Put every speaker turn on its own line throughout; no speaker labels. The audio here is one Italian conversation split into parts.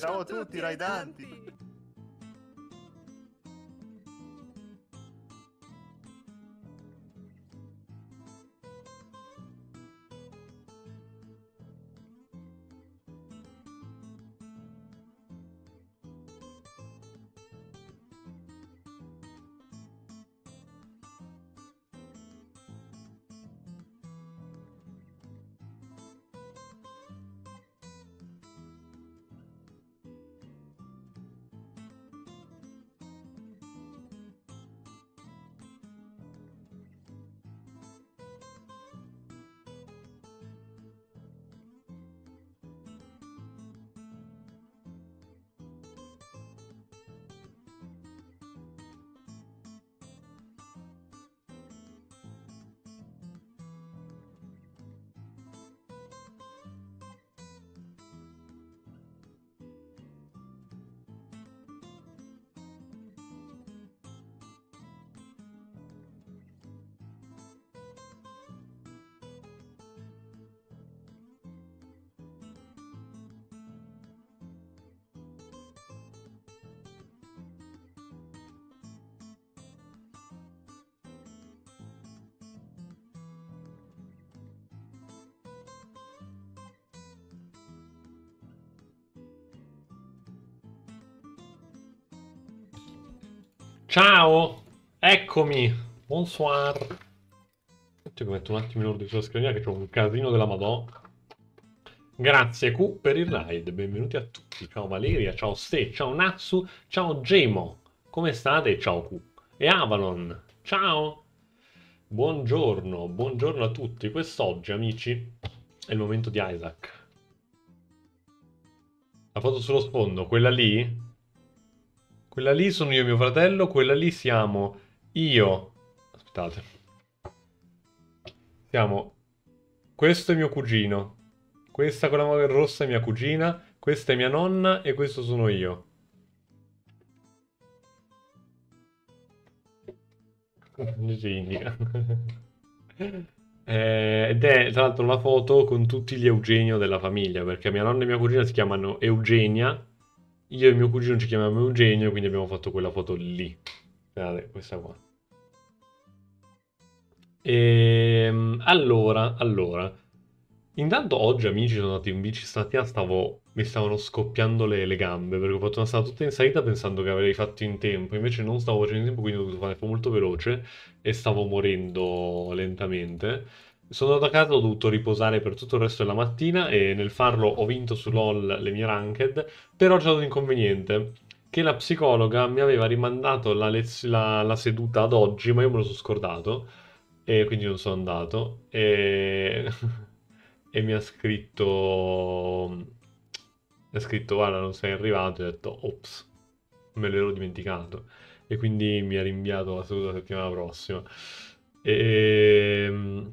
Ciao, a tutti, tutti Raidanti!
Ciao! Eccomi! Bonsoir! Aspetta che metto un attimo in ordine sulla scrivania che c'è un casino della madonna. Grazie Q per il raid, benvenuti a tutti. Ciao Valeria, ciao Ste, ciao Natsu, ciao Gemo. Come state? Ciao Q. E Avalon, ciao! Buongiorno, buongiorno a tutti. Quest'oggi, amici, è il momento di Isaac. La foto sullo sfondo, quella lì, quella lì sono io e mio fratello, quella lì siamo io... Aspettate. Siamo... Questo è mio cugino. Questa con la mano rossa è mia cugina, questa è mia nonna e questo sono io. Ci indica. Eh, ed è tra l'altro una foto con tutti gli Eugenio della famiglia, perché mia nonna e mia cugina si chiamano Eugenia io e mio cugino ci chiamiamo Eugenio, quindi abbiamo fatto quella foto lì. Guardate, questa qua. E, ehm, allora, allora. Intanto oggi, amici, sono andati in bici. statia, stavo, mi stavano scoppiando le, le gambe perché ho fatto una strada tutta in salita pensando che avrei fatto in tempo. Invece non stavo facendo in tempo, quindi ho dovuto fare molto veloce e stavo morendo lentamente. Sono andato a casa, ho dovuto riposare per tutto il resto della mattina e nel farlo ho vinto su LOL le mie ranked, però c'è stato un inconveniente, che la psicologa mi aveva rimandato la, lez- la, la seduta ad oggi, ma io me lo sono scordato, e quindi non sono andato, e, e mi ha scritto, mi ha scritto guarda non sei arrivato, e ho detto ops, me l'ero dimenticato, e quindi mi ha rinviato la seduta la settimana prossima. E... Ehm,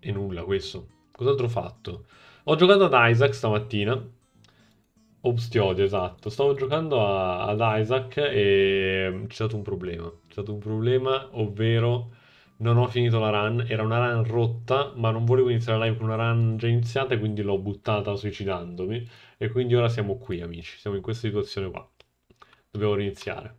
e nulla questo. Cos'altro ho fatto? Ho giocato ad Isaac stamattina. Obstiodio, esatto. Stavo giocando a, ad Isaac e c'è stato un problema. C'è stato un problema, ovvero non ho finito la run. Era una run rotta, ma non volevo iniziare la live con una run già iniziata e quindi l'ho buttata suicidandomi. E quindi ora siamo qui, amici. Siamo in questa situazione qua. Dobbiamo riniziare.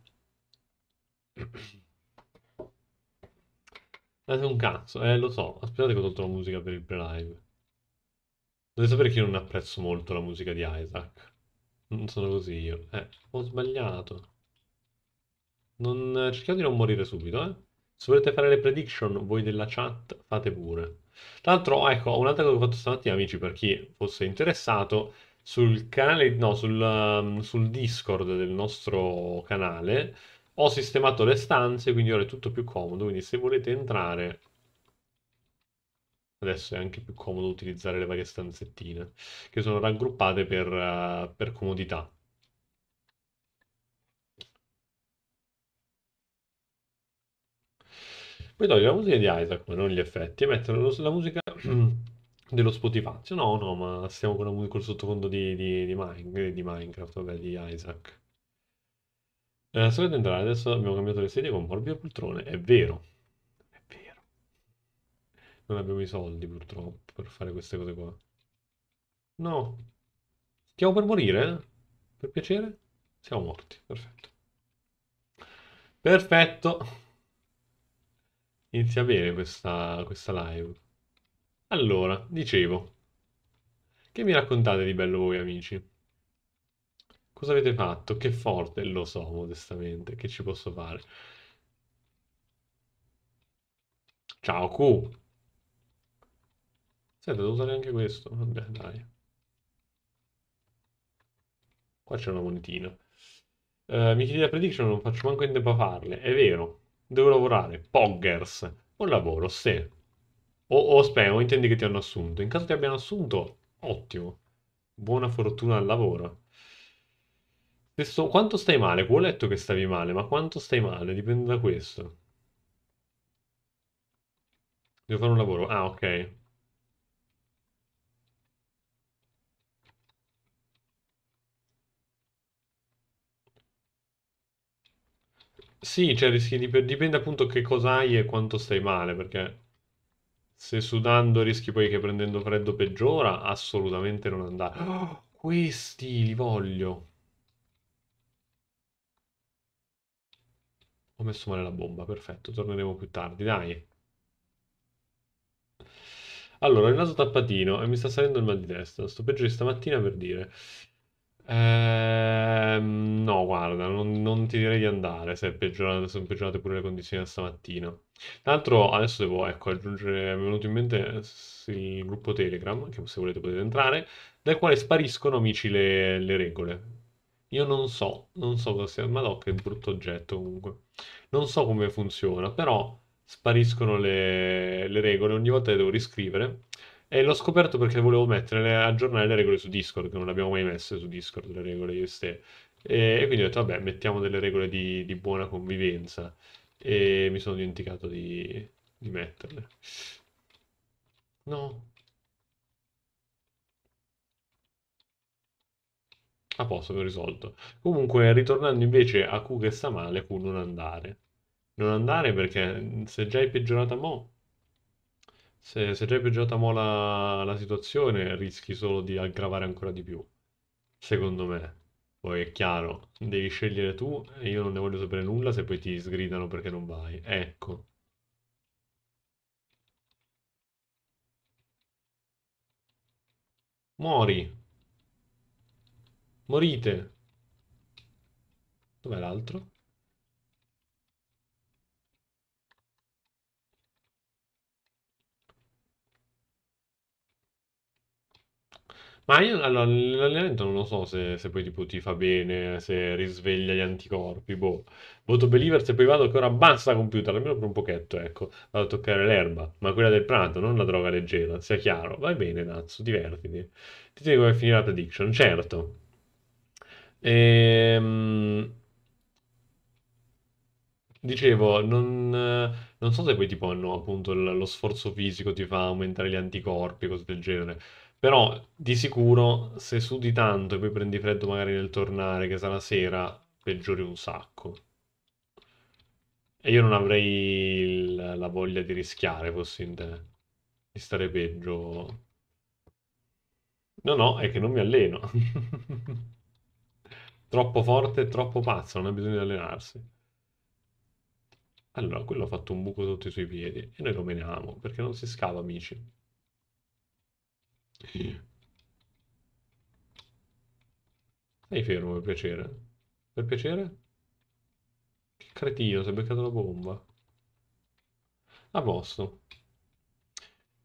Date un cazzo, eh lo so, aspettate che ho tolto la musica per il pre-live. Dovete sapere che io non apprezzo molto la musica di Isaac. Non sono così io. Eh, ho sbagliato. Non... Eh, cerchiamo di non morire subito, eh. Se volete fare le prediction, voi della chat, fate pure. Tra l'altro, ecco, un'altra cosa che ho fatto stamattina, amici, per chi fosse interessato, sul canale, no, sul, um, sul Discord del nostro canale ho sistemato le stanze, quindi ora è tutto più comodo, quindi se volete entrare Adesso è anche più comodo utilizzare le varie stanzettine che sono raggruppate per, uh, per comodità. Poi togli la musica di Isaac, ma non gli effetti, e mettere la musica dello Spotify. Cioè, no, no, ma stiamo con la musica col sottofondo di, di, di, Mine, di Minecraft, vabbè, di Isaac. Eh, sto vedendo adesso abbiamo cambiato le sedie con morbide poltrone, è vero. È vero. Non abbiamo i soldi purtroppo per fare queste cose qua. No. Stiamo per morire, eh? Per piacere? Siamo morti, perfetto. Perfetto. Inizia bene questa, questa live. Allora, dicevo. Che mi raccontate di bello voi amici? Cosa avete fatto? Che forte, lo so modestamente, che ci posso fare. Ciao Q. Senta, devo usare anche questo. Vabbè, dai. Qua c'è una monetina. Uh, mi chiedi la prediction, non faccio manco in tempo a farle. È vero, devo lavorare. Poggers. Buon lavoro, se. O, o spero, o intendi che ti hanno assunto. In caso ti abbiano assunto, ottimo. Buona fortuna al lavoro. Questo, quanto stai male? Ho letto che stavi male, ma quanto stai male? Dipende da questo. Devo fare un lavoro. Ah, ok. Sì, cioè rischi di- dipende appunto che cosa hai e quanto stai male, perché se sudando rischi poi che prendendo freddo peggiora, assolutamente non andare. Oh, questi li voglio. Ho messo male la bomba, perfetto, torneremo più tardi, dai. Allora, il naso tappatino e mi sta salendo il mal di testa. Sto peggio di stamattina per dire. Ehm, no, guarda, non, non, ti direi di andare se, peggiorate, sono peggiorate pure le condizioni da stamattina. Tra l'altro, adesso devo, ecco, aggiungere, mi è venuto in mente eh, il gruppo Telegram, che se volete potete entrare, dal quale spariscono, amici, le, le regole. Io non so, non so cosa sia, ma no, che brutto oggetto comunque. Non so come funziona, però spariscono le, le regole, ogni volta le devo riscrivere. E l'ho scoperto perché volevo mettere, le, aggiornare le regole su Discord, che non le abbiamo mai messe su Discord, le regole io e Ste. E, e quindi ho detto, vabbè, mettiamo delle regole di, di buona convivenza. E mi sono dimenticato di, di metterle. No, A posto, l'ho risolto. Comunque, ritornando invece a Q che sta male, Q non andare. Non andare perché se già è peggiorata mo', se, se già è peggiorata mo' la, la situazione, rischi solo di aggravare ancora di più. Secondo me. Poi è chiaro, devi scegliere tu e io non ne voglio sapere nulla se poi ti sgridano perché non vai. Ecco. Muori. Morite. Dov'è l'altro? Ma io allora, l'allenamento non lo so se, se poi tipo ti fa bene, se risveglia gli anticorpi, boh. Voto believer se poi vado che ora basta computer, almeno per un pochetto, ecco. Vado a toccare l'erba, ma quella del prato, non la droga leggera, sia chiaro. Vai bene, Natsu, divertiti. Ti dico come finire la prediction, certo. Ehm, dicevo, non, non so se poi tipo hanno appunto lo sforzo fisico ti fa aumentare gli anticorpi, cose del genere. Però di sicuro se sudi tanto e poi prendi freddo magari nel tornare, che sarà sera, peggiori un sacco. E io non avrei il- la voglia di rischiare, fossi in te, di stare peggio. No, no, è che non mi alleno. Troppo forte e troppo pazzo, non ha bisogno di allenarsi. Allora, quello ha fatto un buco sotto i suoi piedi e noi lo meniamo, perché non si scava, amici. Stai fermo, per piacere. Per piacere? Che cretino, si è beccato la bomba. A posto.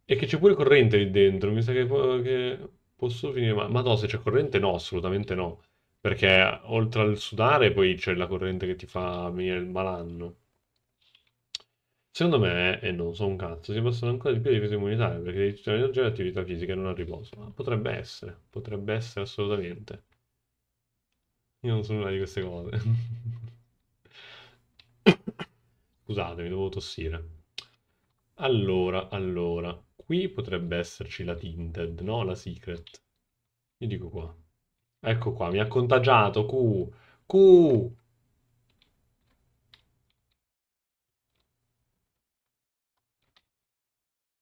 E che c'è pure corrente lì dentro, mi sa che, che posso finire Ma no, se c'è corrente no, assolutamente no. Perché oltre al sudare poi c'è la corrente che ti fa venire il malanno. Secondo me, e non so un cazzo, si possono ancora di più le difese immunitarie perché devi energia e attività fisica non a riposo. Ma potrebbe essere, potrebbe essere assolutamente. Io non so nulla di queste cose. Scusatemi, dovevo tossire. Allora, allora, qui potrebbe esserci la Tinted, no? La Secret. Io dico qua. Ecco qua, mi ha contagiato. Q. Q.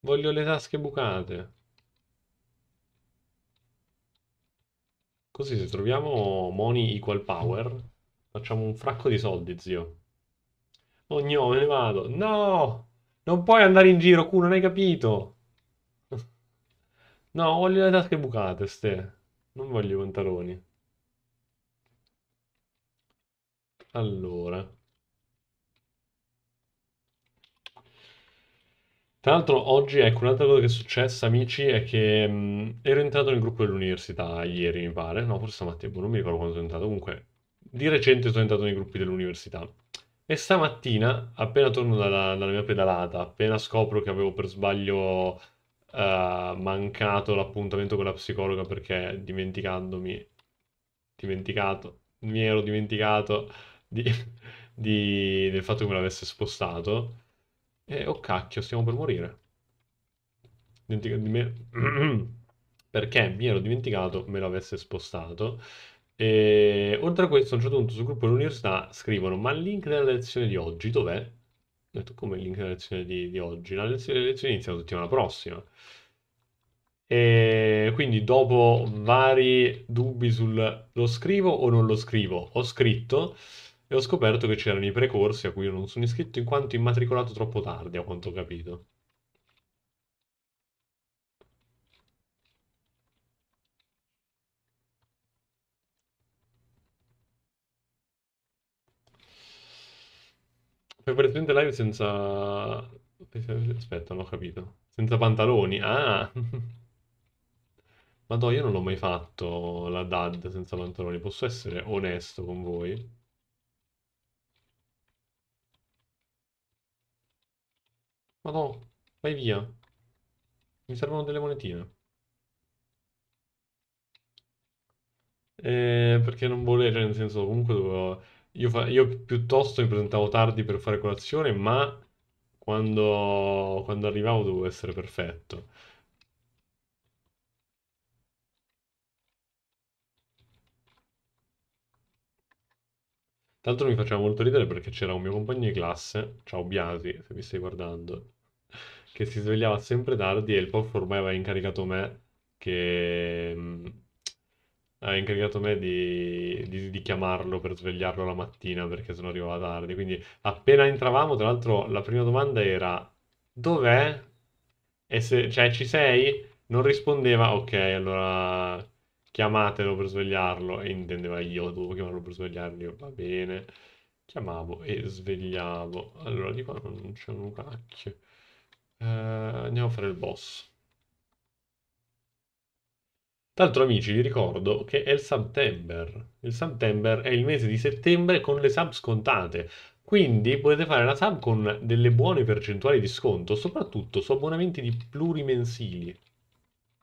Voglio le tasche bucate. Così se troviamo money equal power, facciamo un fracco di soldi, zio. Oh no, me ne vado. No! Non puoi andare in giro, Q, non hai capito. no, voglio le tasche bucate, ste. Non voglio i pantaloni. Allora. Tra l'altro oggi, ecco, un'altra cosa che è successa, amici, è che mh, mm, ero entrato nel gruppo dell'università ieri, mi pare. No, forse stamattina, boh, non mi ricordo quando sono entrato. Comunque, di recente sono entrato nei gruppi dell'università. E stamattina, appena torno dalla, dalla mia pedalata, appena scopro che avevo per sbaglio uh, mancato l'appuntamento con la psicologa perché dimenticandomi, dimenticato, mi ero dimenticato di, di, del fatto che me l'avesse spostato. E oh cacchio, stiamo per morire. Dimentica- di me... perché mi ero dimenticato me l'avesse spostato. E oltre a questo, a un certo punto sul gruppo dell'università scrivono: Ma il link della lezione di oggi dov'è? detto come il link della lezione di, di oggi, la lezione, le lezioni iniziano la settimana prossima. E quindi dopo vari dubbi sul lo scrivo o non lo scrivo, ho scritto e ho scoperto che c'erano i precorsi a cui io non sono iscritto in quanto immatricolato troppo tardi, a quanto ho capito. Puoi fare live senza... Aspetta, non ho capito. Senza pantaloni, ah! Madò, io non l'ho mai fatto la DAD senza pantaloni, posso essere onesto con voi? Madò, vai via. Mi servono delle monetine. Eh, perché non volevo, cioè nel senso comunque dovevo io, fa- io piuttosto mi presentavo tardi per fare colazione, ma quando, quando arrivavo dovevo essere perfetto. Tanto mi faceva molto ridere perché c'era un mio compagno di classe, ciao Biasi, se mi stai guardando, che si svegliava sempre tardi e il prof ormai aveva incaricato me che, mm, ha incaricato me di, di, di chiamarlo per svegliarlo la mattina perché sono arrivava tardi. Quindi appena entravamo, tra l'altro, la prima domanda era dov'è? E se, cioè, ci sei? Non rispondeva, ok, allora chiamatelo per svegliarlo. E intendeva io, dovevo chiamarlo per svegliarlo, io, va bene. Chiamavo e svegliavo. Allora, di qua non c'è un cacchio. Eh, andiamo a fare il boss. L'altro amici vi ricordo che è il September. Il September è il mese di settembre con le sub scontate. Quindi potete fare la sub con delle buone percentuali di sconto, soprattutto su abbonamenti di plurimensili.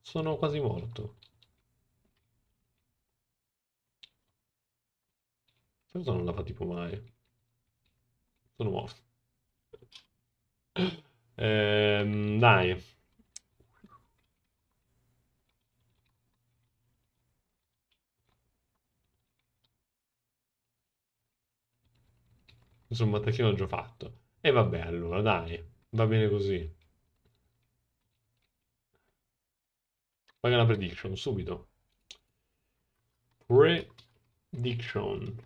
Sono quasi morto. Questo non la fa tipo mai. Sono morto. Ehm, dai. Insomma, attacchino l'ho già fatto. E vabbè, allora, dai. Va bene così. Paga la prediction, subito. Prediction.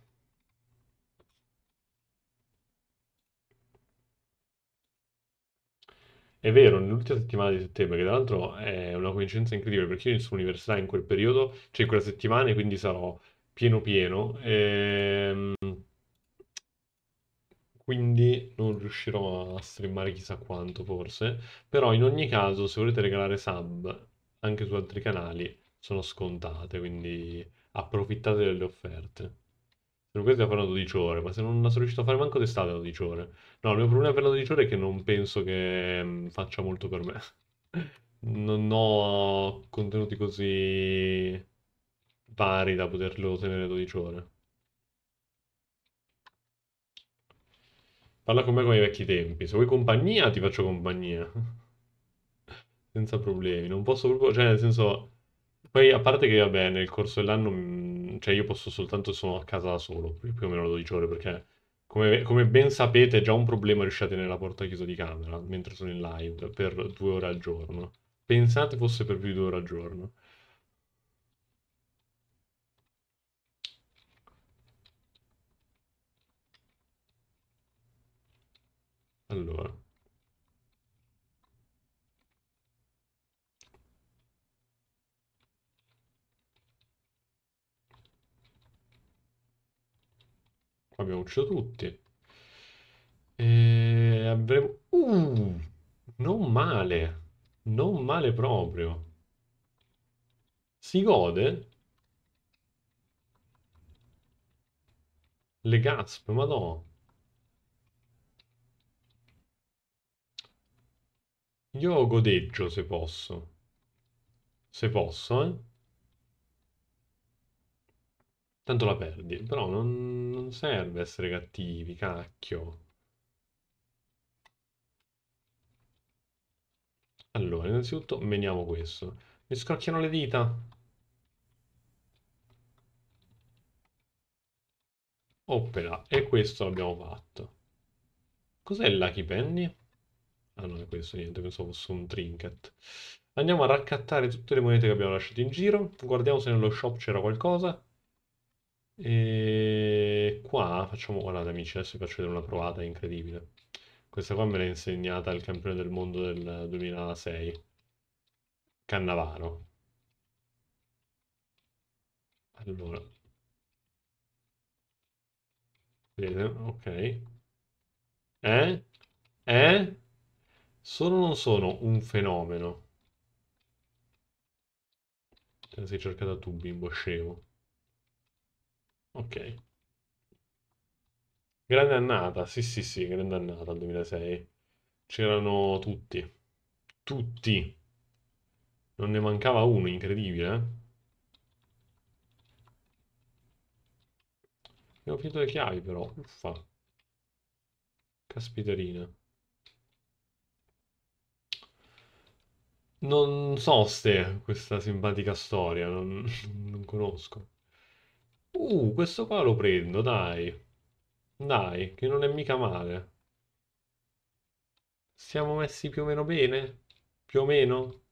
È vero, nell'ultima settimana di settembre, che tra l'altro è una coincidenza incredibile, perché io sono all'università in quel periodo, cioè in quella settimana, e quindi sarò pieno pieno. Ehm quindi non riuscirò a streamare chissà quanto forse, però in ogni caso se volete regalare sub anche su altri canali sono scontate, quindi approfittate delle offerte. Sono queste fanno 12 ore, ma se non sono riuscito a fare manco d'estate a 12 ore. No, il mio problema per la 12 ore è che non penso che mm, faccia molto per me. Non ho contenuti così pari da poterlo tenere 12 ore. Parla con me come ai vecchi tempi. Se vuoi compagnia, ti faccio compagnia. Senza problemi. Non posso proprio... Cioè, nel senso... Poi, a parte che, vabbè, nel corso dell'anno... Mm, cioè, io posso soltanto... Sono a casa da solo. Più o meno 12 ore, perché... Come, come, ben sapete, è già un problema riuscire a tenere la porta chiusa di camera mentre sono in live per due ore al giorno. Pensate fosse per più di due ore al giorno. Allora. Qua abbiamo ucciso tutti. E avremo... Uh, non male. Non male proprio. Si gode? Le gasp, ma Io godeggio se posso. Se posso, eh. Tanto la perdi, mm. però non, non serve essere cattivi, cacchio. Allora, innanzitutto meniamo questo. Mi scrocchiano le dita. Opera, e questo l'abbiamo fatto. Cos'è il Lucky Penny? Ah non è questo niente, pensavo fosse un trinket. Andiamo a raccattare tutte le monete che abbiamo lasciato in giro. Guardiamo se nello shop c'era qualcosa. E qua facciamo... Guardate amici, adesso vi faccio vedere una provata, incredibile. Questa qua me l'ha insegnata il campione del mondo del 2006. Cannavaro. Allora. Vedete? Ok. Eh? Eh? sono o non sono un fenomeno? Te la sei cercata tu, bimbo scemo. Ok. Grande annata, sì sì sì, grande annata al 2006. C'erano tutti. Tutti. Non ne mancava uno, incredibile. Eh. Abbiamo finito le chiavi però, uffa. Caspiterina. Non so se questa simpatica storia, non, non conosco. Uh, questo qua lo prendo, dai. Dai, che non è mica male. Siamo messi più o meno bene? Più o meno?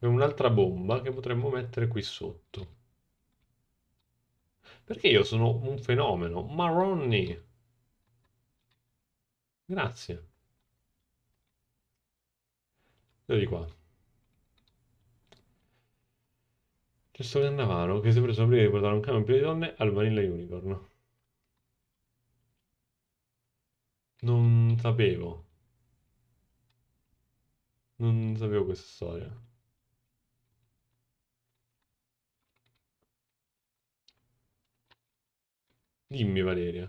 E un'altra bomba che potremmo mettere qui sotto. Perché io sono un fenomeno. Maroni! Grazie. Vedi qua. C'è sto il che si è preso prima di portare un camion pieno di donne al Vanilla Unicorn. Non sapevo. Non sapevo questa storia. Dimmi Valeria.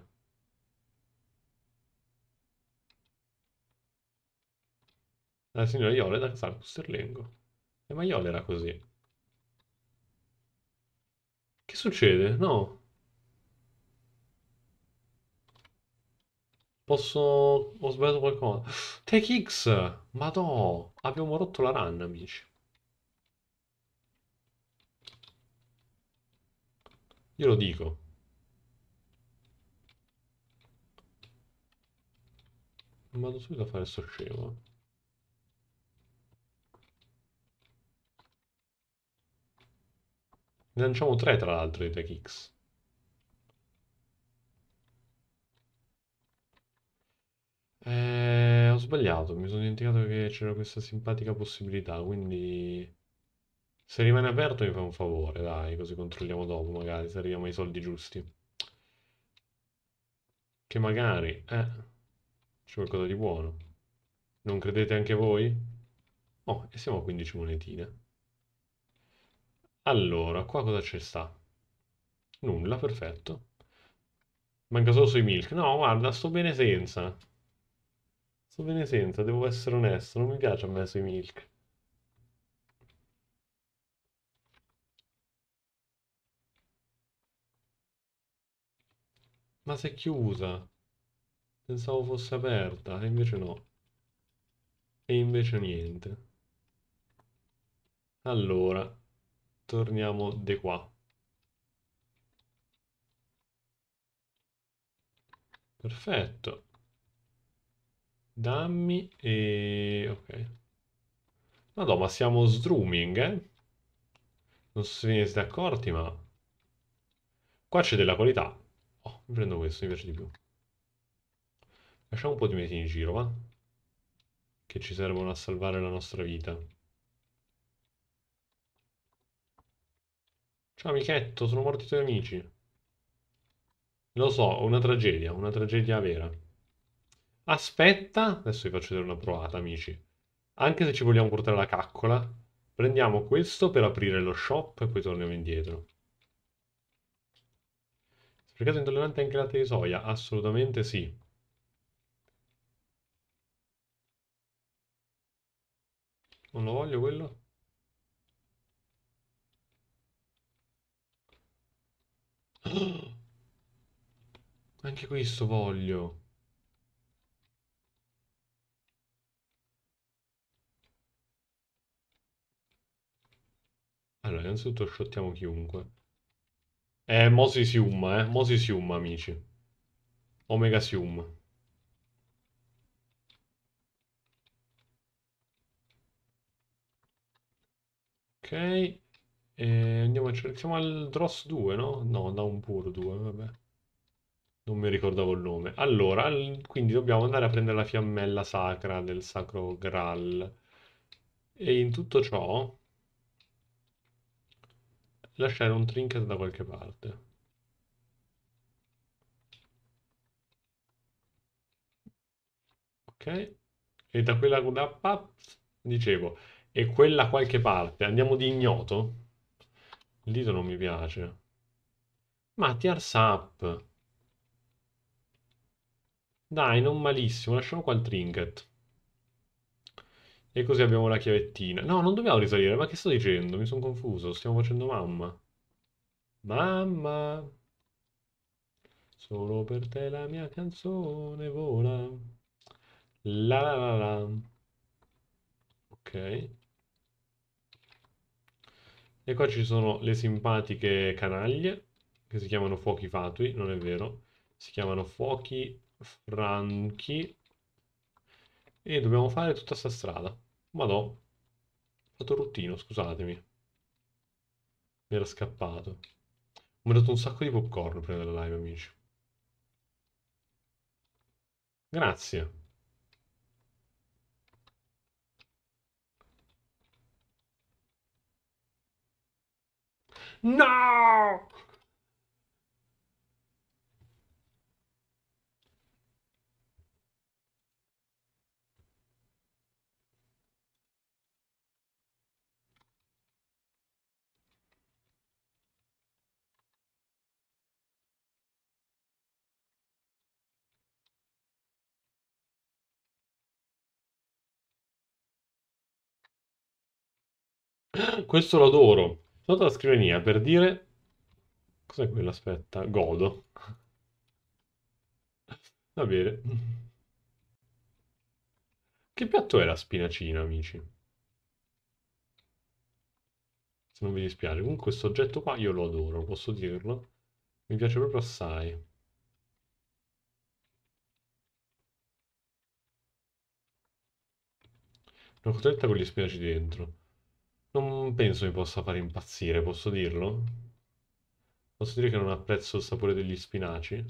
La signora Iole da San Sterlengo. E ma Iole era così. Che succede? No. Posso... Ho sbagliato qualcosa. Take X! Ma no! Abbiamo rotto la run, amici. Io lo dico. Vado subito a fare sto scemo. Ne lanciamo tre tra l'altro di Tech X. Eh, ho sbagliato, mi sono dimenticato che c'era questa simpatica possibilità, quindi se rimane aperto mi fa un favore, dai, così controlliamo dopo magari se arriviamo ai soldi giusti. Che magari, eh, c'è qualcosa di buono. Non credete anche voi? Oh, e siamo a 15 monetine. Allora, qua cosa ci sta? Nulla, perfetto. Manca solo sui milk. No, guarda, sto bene senza. Sto bene senza, devo essere onesto, non mi piace a me sui milk. Ma si è chiusa. Pensavo fosse aperta, e invece no. E invece niente. Allora, torniamo di qua. Perfetto. Dammi e... ok. Madonna, ma siamo sdrooming, eh? Non so se vi siete accorti, ma... Qua c'è della qualità. Oh, mi prendo questo, mi piace di più. Lasciamo un po' di mesi in giro, va? Che ci servono a salvare la nostra vita. Ciao amichetto, sono morti i tuoi amici. Lo so, una tragedia, una tragedia vera. Aspetta, adesso vi faccio vedere una provata, amici. Anche se ci vogliamo portare la caccola, prendiamo questo per aprire lo shop e poi torniamo indietro. Sprecato intollerante anche latte di soia? Assolutamente sì. Non lo voglio quello? Anche questo voglio. Allora, innanzitutto shottiamo chiunque. Eh, Mosi Sium, eh. Mosi Sium, amici. Omega Sium. Ok. E andiamo a cercare. Siamo al Dross 2, no? No, da un puro 2, vabbè. Non mi ricordavo il nome. Allora, quindi dobbiamo andare a prendere la fiammella sacra del sacro Graal. E in tutto ciò lasciare un trinket da qualche parte. Ok. E da quella dicevo, e quella qualche parte, andiamo di ignoto? Il dito non mi piace. Ma Tiarsap. Dai, non malissimo. Lasciamo qua il trinket. E così abbiamo la chiavettina. No, non dobbiamo risalire. Ma che sto dicendo? Mi sono confuso. Stiamo facendo mamma. Mamma. Solo per te la mia canzone vola. La la la la. Ok. E qua ci sono le simpatiche canaglie, che si chiamano fuochi fatui, non è vero, si chiamano fuochi franchi. E dobbiamo fare tutta sta strada. Madò, ho fatto ruttino, scusatemi. Mi era scappato. Mi ho dato un sacco di popcorn prima della live, amici. Grazie.
No!
Questo lo Sotto la scrivania per dire... Cos'è quello? Aspetta, godo. Va bene. Che piatto è la spinacina, amici? Se non vi dispiace. Comunque questo oggetto qua io lo adoro, posso dirlo. Mi piace proprio assai. Una cotoletta con gli spinaci dentro. Non penso mi possa fare impazzire, posso dirlo? Posso dire che non apprezzo il sapore degli spinaci?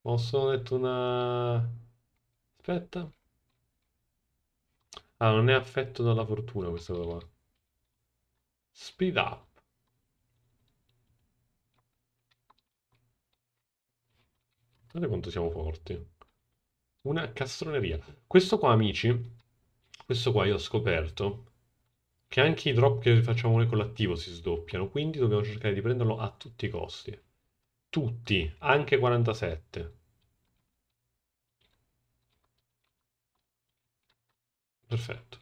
Posso ho detto una... Aspetta. Ah, non è affetto dalla fortuna questa cosa qua. Speed up. Guardate quanto siamo forti. Una castroneria. Questo qua, amici, questo qua io ho scoperto che anche i drop che facciamo noi con l'attivo si sdoppiano, quindi dobbiamo cercare di prenderlo a tutti i costi. Tutti, anche 47. Perfetto.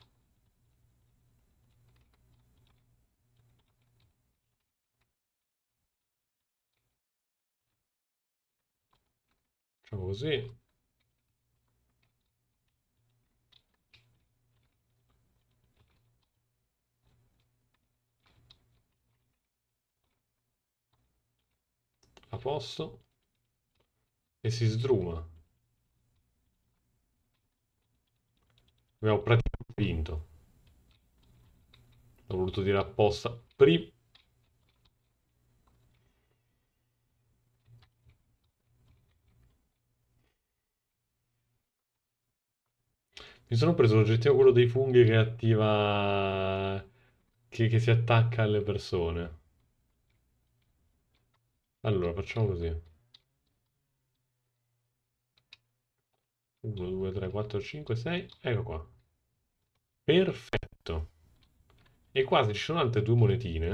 Facciamo così. a posto e si sdruma. Abbiamo praticamente vinto. L'ho voluto dire apposta. Prima Mi sono preso l'oggettivo quello dei funghi che attiva... Che, che si attacca alle persone. Allora, facciamo così. 1, 2, 3, 4, 5, 6. Ecco qua. Perfetto. E quasi ci sono altre due monetine.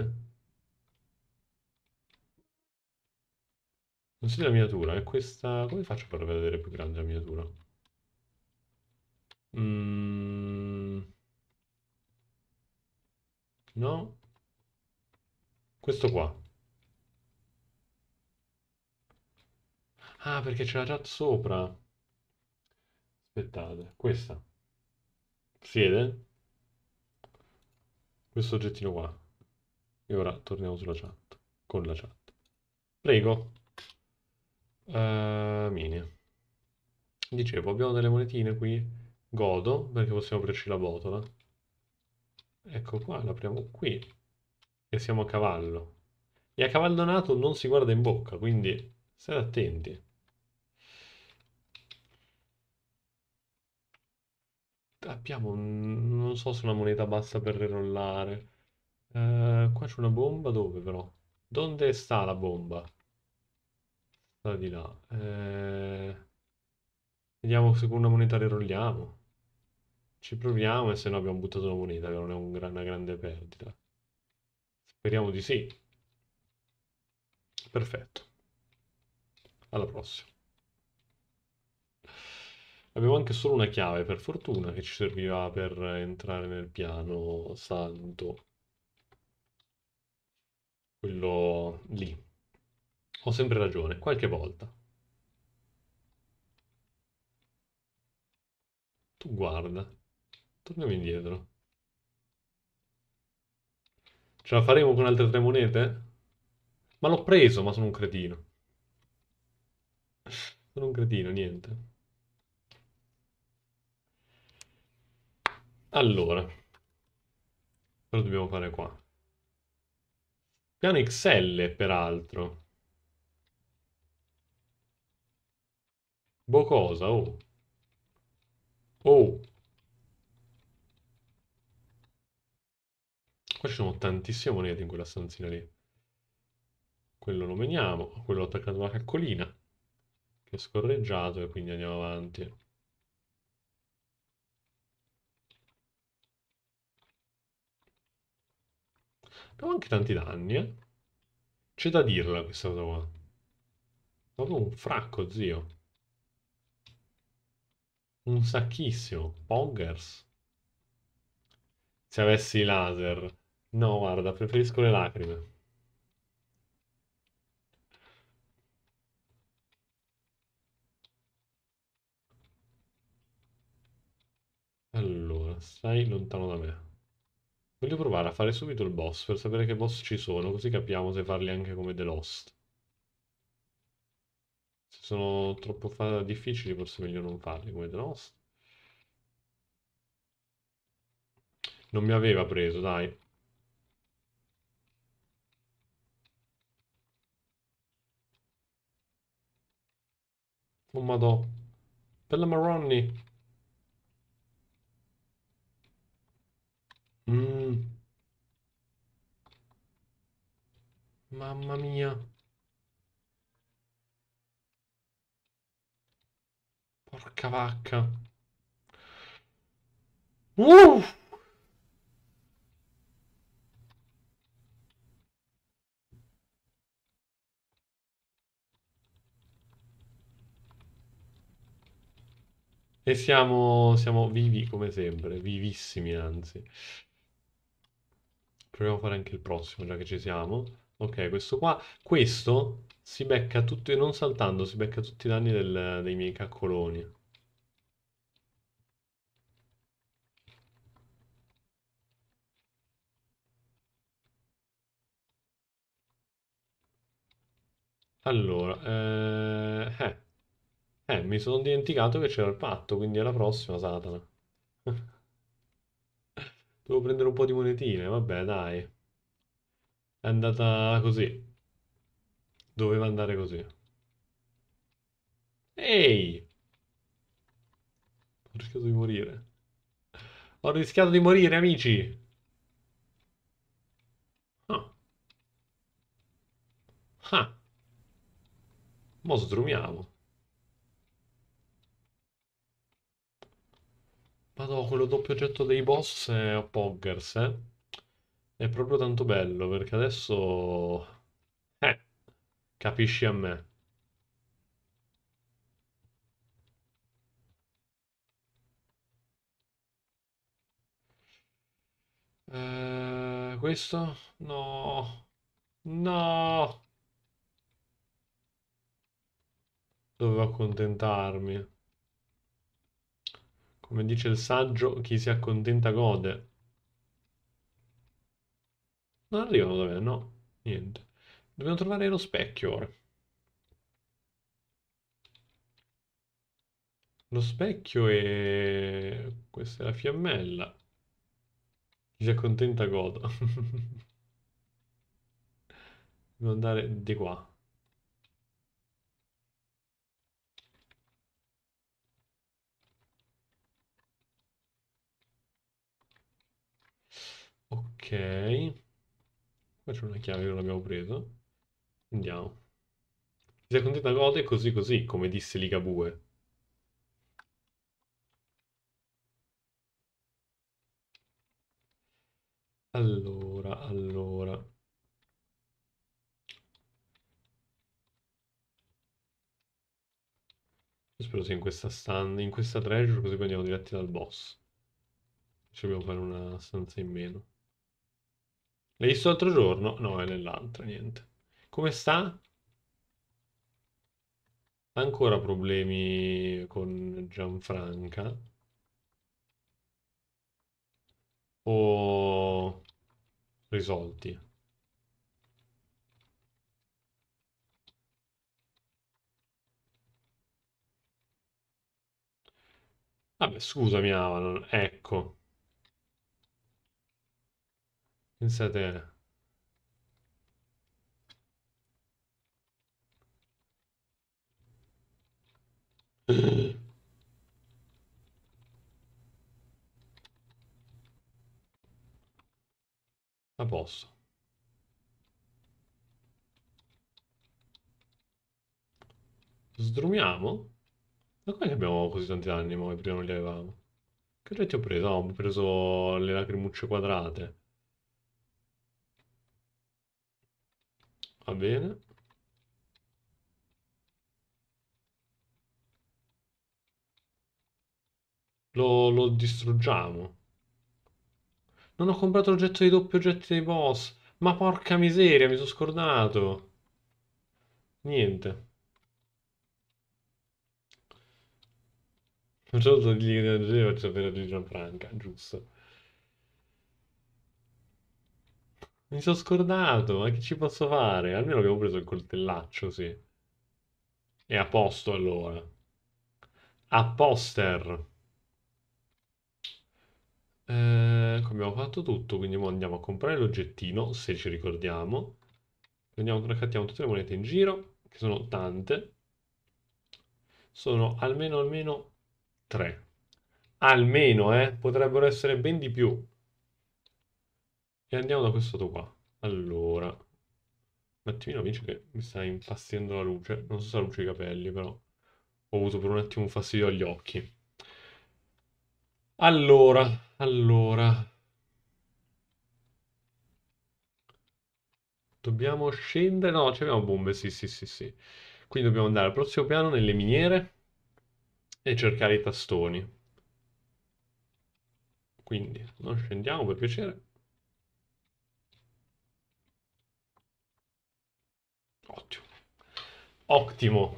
Non si la miniatura, è questa... Come faccio per vedere più grande la miniatura? Mm... No. Questo qua. Ah, perché c'è la chat sopra. Aspettate, questa. Siede? Questo oggettino qua. E ora torniamo sulla chat, con la chat. Prego. Uh, mini. Dicevo, abbiamo delle monetine qui. Godo, perché possiamo aprirci la botola. Ecco qua, l'apriamo qui. E siamo a cavallo. E a cavallo nato non si guarda in bocca, quindi state attenti. Abbiamo, non so se una moneta basta per rerollare. Eh, qua c'è una bomba, dove però? Dove sta la bomba? Sta di là. Eh, vediamo se con una moneta rerolliamo. Ci proviamo e se no abbiamo buttato la moneta, che non è un gran- una grande perdita. Speriamo di sì. Perfetto. Alla prossima. Avevo anche solo una chiave, per fortuna, che ci serviva per entrare nel piano santo. Quello lì. Ho sempre ragione, qualche volta. Tu guarda. Torniamo indietro. Ce la faremo con altre tre monete? Ma l'ho preso, ma sono un cretino. Sono un cretino, niente. Allora, cosa dobbiamo fare qua? Piano XL, peraltro. Boh cosa, oh. Oh. Qua ci sono tantissime monete in quella stanzina lì. Quello lo meniamo, quello ho attaccato alla caccolina, che è scorreggiato e quindi andiamo avanti. Però anche tanti danni, eh. C'è da dirla questa cosa qua. Proprio un fracco, zio. Un sacchissimo. Poggers. Se avessi i laser. No, guarda, preferisco le lacrime. Allora, stai lontano da me. Voglio provare a fare subito il boss per sapere che boss ci sono, così capiamo se farli anche come The Lost. Se sono troppo difficili forse è meglio non farli come The Lost. Non mi aveva preso, dai. Oh madò. Bella Maronni. Mamma mia. Porca vacca. Uh! E siamo, siamo vivi come sempre, vivissimi anzi. Proviamo a fare anche il prossimo, già che ci siamo. Ok, questo qua, questo si becca tutti, non saltando, si becca tutti i danni del- dei miei caccoloni. Allora, eh, eh, eh, mi sono dimenticato che c'era il patto, quindi alla prossima, Satana. Devo prendere un po' di monetine, vabbè, dai. È andata così. Doveva andare così. Ehi! Ho rischiato di morire. Ho rischiato di morire, amici! Ah. Ah. Mo sdrumiamo. Vado quello doppio oggetto dei boss è eh, poggers, eh. È proprio tanto bello perché adesso... Eh, capisci a me. Eh, questo? No. No. Dovevo accontentarmi. Come dice il saggio, chi si accontenta gode. Non arrivano da me, no. Niente. Dobbiamo trovare lo specchio ora. Lo specchio è... Questa è la fiammella. Chi si accontenta godo. Devo andare di qua. Ok. Qua c'è una chiave che non abbiamo preso. Andiamo. Chi si accontenta gode così così, come disse Ligabue. Allora, allora. Io spero sia in questa stand, in questa treasure, così poi andiamo diretti dal boss. Ci dobbiamo fare una stanza in meno. L'hai visto l'altro giorno? No, è nell'altra, niente. Come sta? Ha ancora problemi con Gianfranca? O risolti? Vabbè, scusami Avalon, ecco in A posto. Sdrumiamo? Ma come abbiamo così tanti anni, ma prima non li avevamo? Che oggetti ho preso? No, ho preso le lacrimucce quadrate. Va bene. Lo, lo distruggiamo. Non ho comprato l'oggetto dei doppi oggetti dei boss. Ma porca miseria, mi sono scordato. Niente. Non so se gli faccio per la Gianfranca, giusto. Mi sono scordato, ma che ci posso fare? Almeno abbiamo preso il coltellaccio, sì. È a posto allora. A poster. Eh, abbiamo fatto tutto, quindi andiamo a comprare l'oggettino, se ci ricordiamo. Andiamo, raccattiamo tutte le monete in giro, che sono tante. Sono almeno, almeno tre. Almeno, eh? Potrebbero essere ben di più. E andiamo da questo qua. Allora, un attimino amici che mi sta impazzendo la luce. Non so se la luce i capelli, però ho avuto per un attimo un fastidio agli occhi. Allora, allora... Dobbiamo scendere... No, ci abbiamo bombe, sì, sì, sì, sì. Quindi dobbiamo andare al prossimo piano nelle miniere e cercare i tastoni. Quindi, non scendiamo per piacere. Ottimo. Ottimo.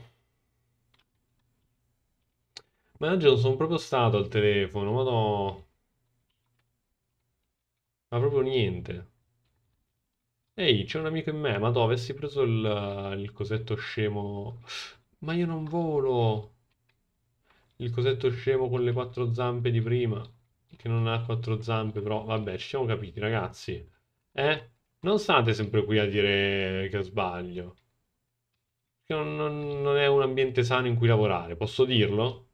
Mannaggia, non sono proprio stato al telefono, ma no. Ma proprio niente. Ehi, c'è un amico in me, ma no, avessi preso il, il cosetto scemo. Ma io non volo. Il cosetto scemo con le quattro zampe di prima. Che non ha quattro zampe, però vabbè, ci siamo capiti, ragazzi. Eh? Non state sempre qui a dire che sbaglio che non, non, non è un ambiente sano in cui lavorare, posso dirlo?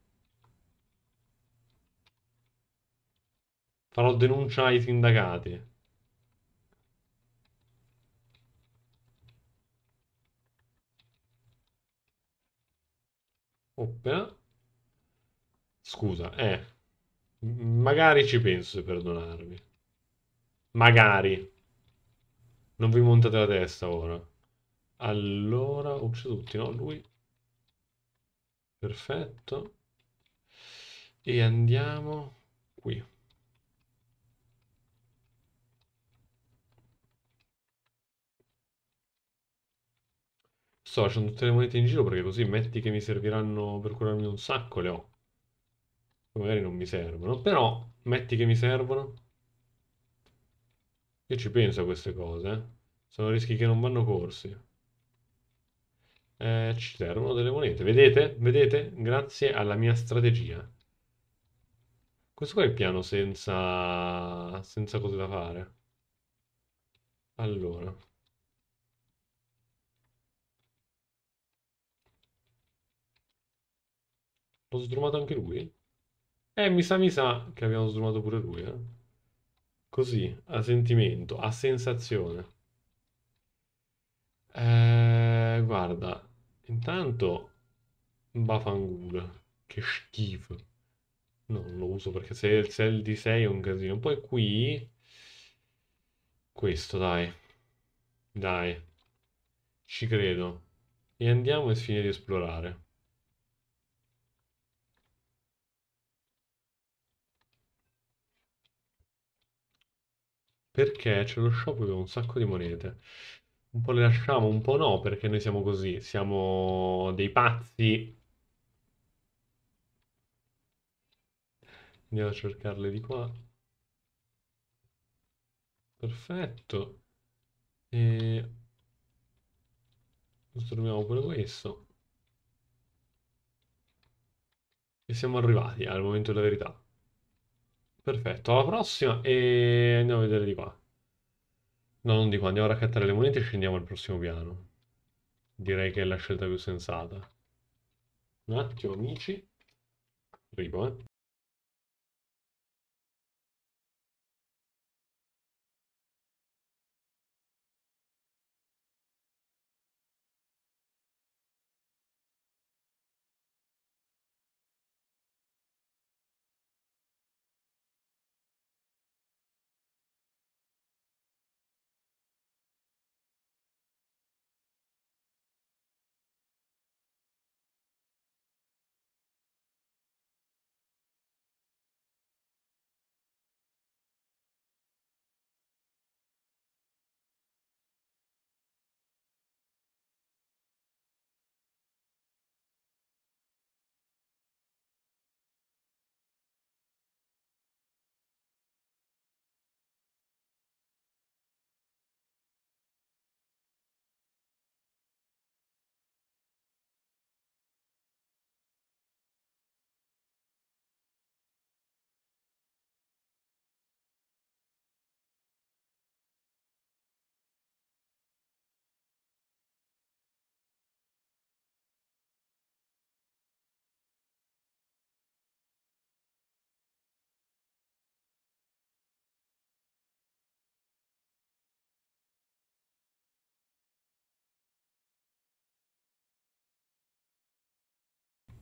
Farò denuncia ai sindacati. Opera. Scusa, eh.
Magari ci
penso di perdonarvi. Magari. Non vi montate la testa ora. Allora, tutti, no? lui. Perfetto. E andiamo qui. Sto facendo tutte le monete in giro perché così metti che mi serviranno per curarmi un sacco, le ho. Magari non mi servono, però metti che mi servono. Io ci penso a queste cose, eh. Sono rischi che non vanno corsi eh, servono delle monete. Vedete? Vedete? Grazie alla mia strategia. Questo qua è il piano senza, senza cose da fare. Allora. L'ho sdrumato anche lui? Eh, mi sa, mi sa che abbiamo sdrumato pure lui, eh. Così, a sentimento, a sensazione. Eh, guarda, Intanto Bafangul, che schifo. No, non lo uso perché se il d 6 è un casino. Poi qui... Questo, dai. Dai. Ci credo. E andiamo e sfida di esplorare. Perché c'è lo shop sciopero ho un sacco di monete. Un po' le lasciamo, un po' no, perché noi siamo così, siamo dei pazzi. Andiamo a cercarle di qua. Perfetto. E... Costruiamo pure questo. E siamo arrivati al momento della verità. Perfetto, alla prossima e andiamo a vedere di qua. No, non dico, andiamo a raccattare le monete e scendiamo al prossimo piano. Direi che è la scelta più sensata. Un attimo, amici. Arrivo, eh.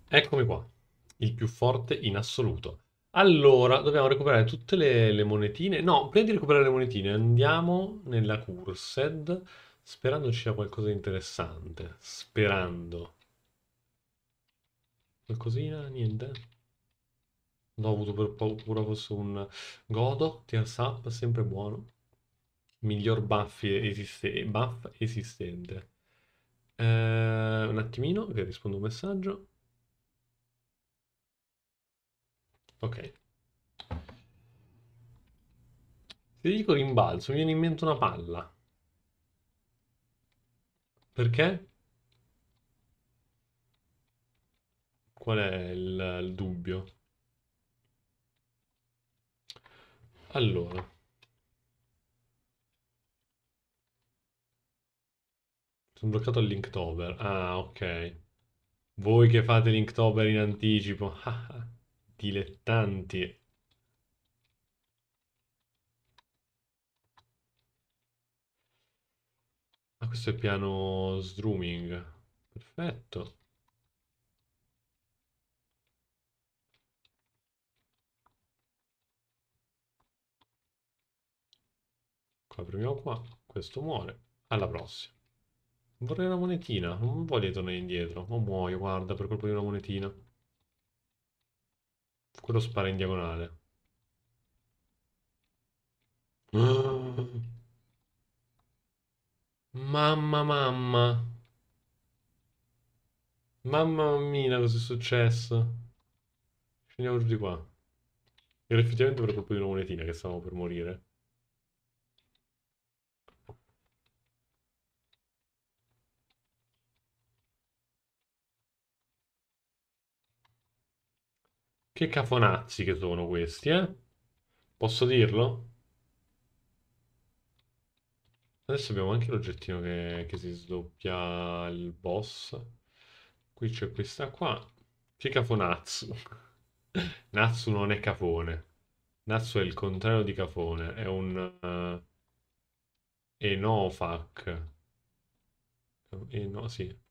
Eccomi qua, il più forte in assoluto. Allora, dobbiamo recuperare tutte le, le monetine. No, prima di recuperare le monetine andiamo nella Cursed, sperando ci sia qualcosa di interessante. Sperando. Qualcosina? Niente. No, ho avuto per paura fosse un godo, tears up, sempre buono. Miglior buff, esiste, buff esistente. Eh, un attimino, che rispondo un messaggio. Ok. Se dico rimbalzo, mi viene in mente una palla. Perché? Qual è il, il dubbio? Allora. Sono bloccato al Linktober. Ah, ok. Voi che fate Linktober in anticipo. dilettanti ah questo è il piano sdrooming perfetto qua premiamo qua questo muore alla prossima vorrei una monetina non voglio tornare indietro Ma muoio guarda per colpa di una monetina quello spara in diagonale. Mamma mamma. Mamma mammina, cos'è successo? Scendiamo giù di qua. Era effettivamente per colpo di una monetina che stavamo per morire. Che cafonazzi che sono questi, eh? Posso dirlo? Adesso abbiamo anche l'oggettino che, che si sdoppia il boss. Qui c'è questa qua. Che cafonazzo. Natsu non è cafone. Natsu è il contrario di cafone. È un... Uh, eh, Enofak. E no, sì.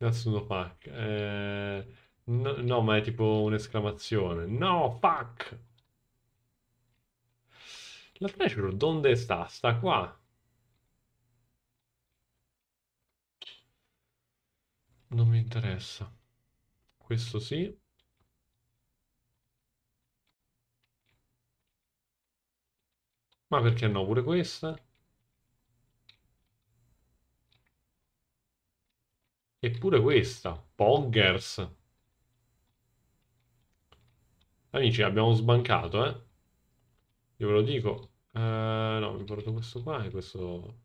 Nessuno fuck. Eh, no, no, ma è tipo un'esclamazione. No, fuck! La treasure, dove sta? Sta qua. Non mi interessa. Questo sì. Ma perché no, pure questa? Eppure questa, Poggers. Amici, abbiamo sbancato, eh? Io ve lo dico. Uh, no, mi porto questo qua e questo...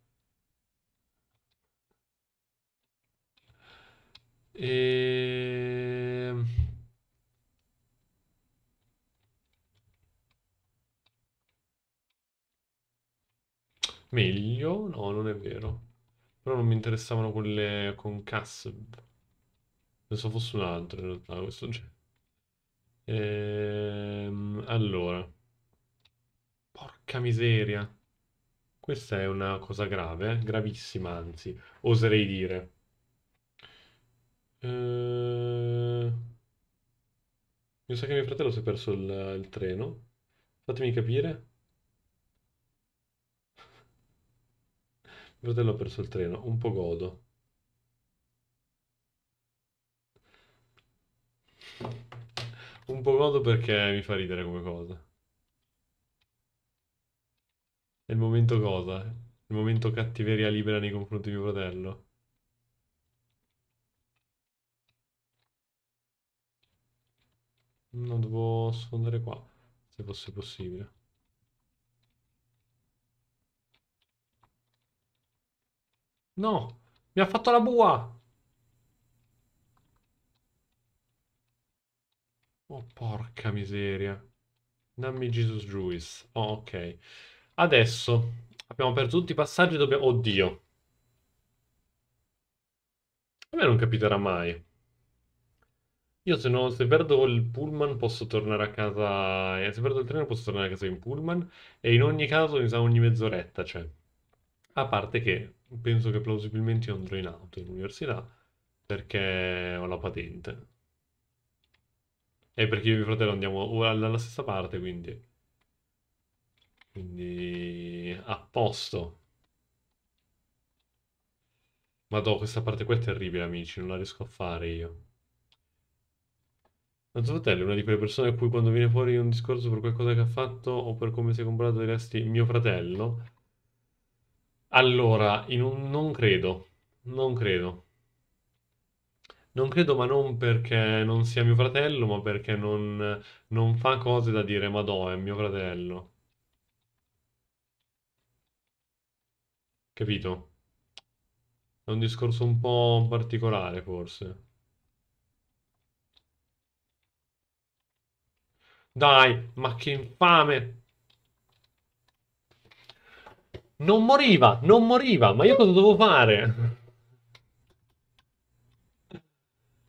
E... Ehm.
Meglio?
No, non è vero. Però non mi interessavano quelle con Cass. Penso fosse un altro in realtà, questo genere. Ehm, allora. Porca miseria. Questa è una cosa grave, eh, gravissima anzi, oserei dire. Ehm... Mi sa che mio fratello si è perso il, il treno. Fatemi capire. fratello ha perso il treno, un po' godo. Un po' godo perché mi fa ridere come cosa. È il momento cosa? Il momento cattiveria libera nei confronti di mio fratello. Non devo sfondare qua, se fosse possibile. No, mi ha fatto la bua. Oh, porca miseria. Dammi Jesus Juice. Oh, ok. Adesso abbiamo aperto tutti i passaggi, dobbiamo... Oddio. A me non capiterà mai. Io se, no, se perdo il pullman posso tornare a casa... Eh, se perdo il treno posso tornare a casa in pullman. E in ogni caso mi sa ogni mezz'oretta, cioè... A parte che penso che plausibilmente io andrò in auto in università perché ho la patente. E perché io e mio fratello andiamo dalla stessa parte, quindi... Quindi... A posto. Madò, questa parte qua è terribile, amici, non la riesco a fare io. Ma tuo fratello è una di quelle persone a cui quando viene fuori un discorso per qualcosa che ha fatto o per come si è comprato dei resti mio fratello? Allora, in un- non credo, non credo. Non credo, ma non perché non sia mio fratello, ma perché non, non fa cose da dire, ma no, è mio fratello, capito? È un discorso un po' particolare, forse. Dai, ma che infame! Non moriva, non moriva, ma io cosa dovevo fare?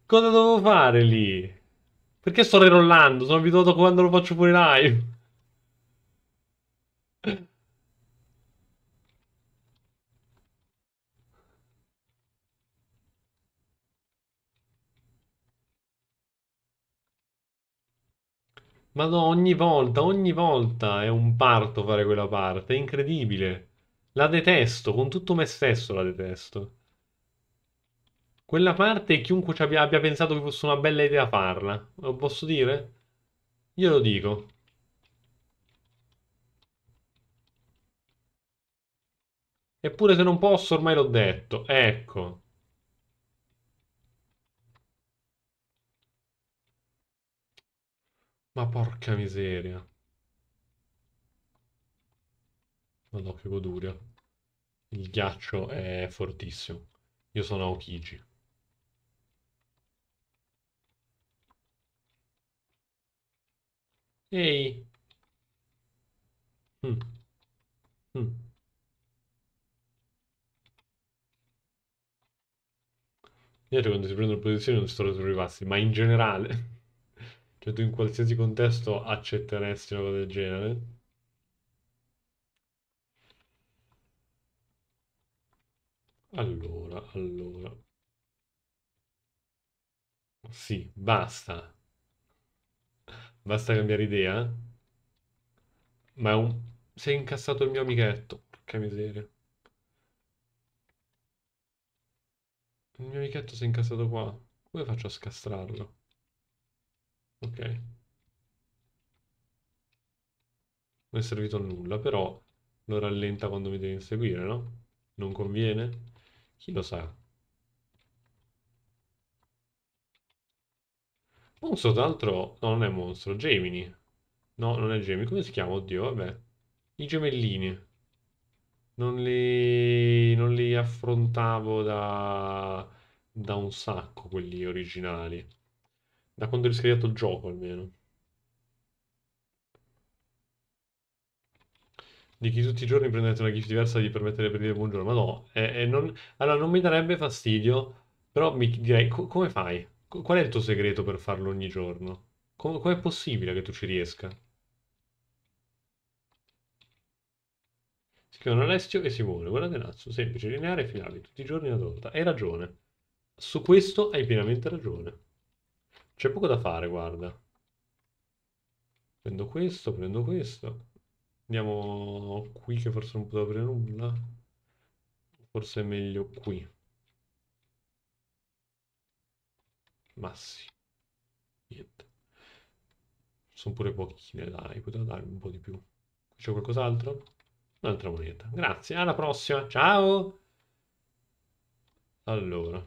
Cosa dovevo fare lì? Perché sto rerollando? Sono abituato quando lo faccio pure live. Ma no, ogni volta, ogni volta è un parto fare quella parte, è incredibile. La detesto, con tutto me stesso la detesto. Quella parte chiunque ci abbia, abbia pensato che fosse una bella idea farla, lo posso dire? Io lo dico. Eppure se non posso ormai l'ho detto, ecco. Ma porca miseria. No, no, che goduria. Il ghiaccio è fortissimo. Io sono Aokiji. Ehi. Mm. Mm. Piace quando si prendono posizioni non si sono rivasti, ma in generale, cioè tu in qualsiasi contesto accetteresti una cosa del genere. Allora, allora. Sì, basta. Basta cambiare idea? Ma è un... Si è incassato il mio amichetto. Porca miseria. Il mio amichetto si è incassato qua. Come faccio a scastrarlo? Ok. Non è servito a nulla, però lo rallenta quando mi deve inseguire, no? Non conviene? Chi lo sa? Monstro, tra l'altro, no, non è mostro, Gemini. No, non è Gemini. Come si chiama? Oddio, vabbè. I gemellini. Non li, non li affrontavo da, da un sacco, quelli originali. Da quando ho riscritto il gioco, almeno. di chi tutti i giorni prendete una GIF diversa gli permettere per dire buongiorno, ma no, eh, eh, non, allora non mi darebbe fastidio, però mi direi co- come fai? Co- qual è il tuo segreto per farlo ogni giorno? Co- com'è possibile che tu ci riesca? Si chiama Alessio e Simone, guardate Nazzo, semplice, lineare e finale, tutti i giorni una volta, Hai ragione, su questo hai pienamente ragione. C'è poco da fare, guarda. Prendo questo, prendo questo. Andiamo qui che forse non potevo aprire nulla. Forse è meglio qui. Massi. Niente. Sono pure pochine, dai, potevo darmi un po' di più. c'è qualcos'altro? Un'altra moneta. Grazie, alla prossima. Ciao! Allora.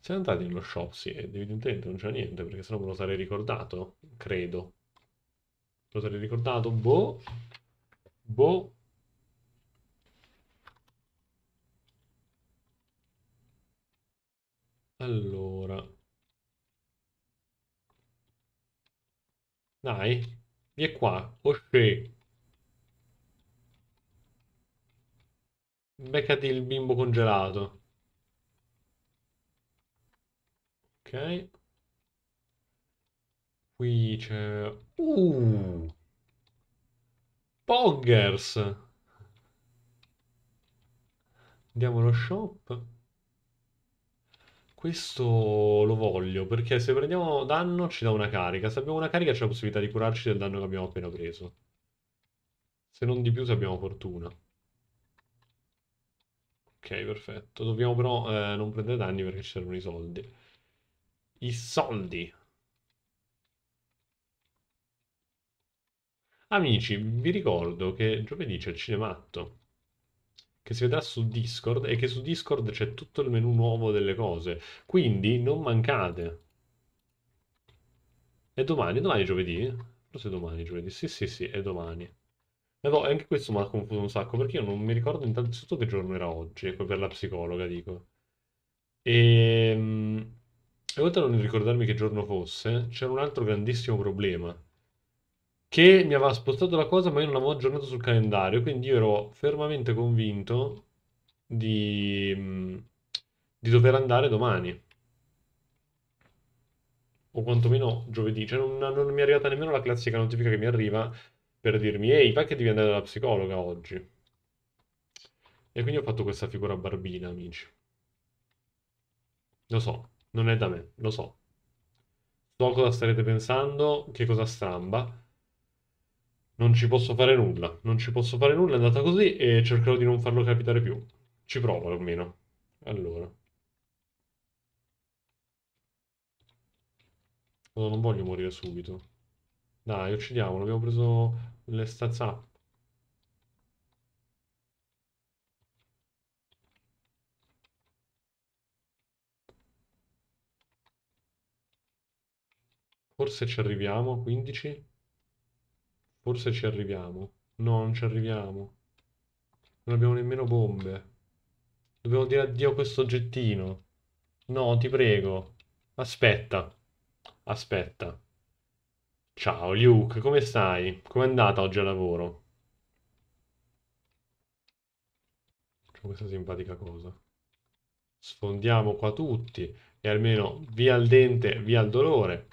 Siamo andati nello shop, sì, evidentemente non c'è niente, perché sennò me lo sarei ricordato, credo lo sarei ricordato, boh, boh. Allora. Dai, vieni qua, Osce. Beccati il bimbo congelato. Ok. Qui c'è... Uh! Poggers! Andiamo allo shop. Questo lo voglio, perché se prendiamo danno ci dà una carica. Se abbiamo una carica c'è la possibilità di curarci del danno che abbiamo appena preso. Se non di più se abbiamo fortuna. Ok, perfetto. Dobbiamo però eh, non prendere danni perché ci servono i soldi. I soldi! Amici, vi ricordo che giovedì c'è il Cinematto, che si vedrà su Discord e che su Discord c'è tutto il menu nuovo delle cose, quindi non mancate. E domani, domani è giovedì? Forse è domani è giovedì, sì sì sì, è domani. Eh no, anche questo mi ha confuso un sacco, perché io non mi ricordo intanto che giorno era oggi, ecco, per la psicologa dico. E... Ehm, e oltre a non ricordarmi che giorno fosse, c'era un altro grandissimo problema che mi aveva spostato la cosa, ma io non avevo aggiornato sul calendario, quindi io ero fermamente convinto di, mm, di dover andare domani. O quantomeno giovedì, cioè non, non mi è arrivata nemmeno la classica notifica che mi arriva per dirmi ehi, vai che devi andare dalla psicologa oggi. E quindi ho fatto questa figura barbina, amici. Lo so, non è da me, lo so. So cosa starete pensando, che cosa stramba, non ci posso fare nulla, non ci posso fare nulla, è andata così e cercherò di non farlo capitare più. Ci provo almeno. Allora. No, oh, non voglio morire subito. Dai, uccidiamolo, abbiamo preso le stats up. Ah. Forse ci arriviamo, 15. Forse ci arriviamo. No, non ci arriviamo. Non abbiamo nemmeno bombe. Dobbiamo dire addio a questo oggettino. No, ti prego. Aspetta. Aspetta. Ciao Luke, come stai? Come è andata oggi al lavoro? Facciamo questa simpatica cosa. Sfondiamo qua tutti e almeno via il dente, via il dolore.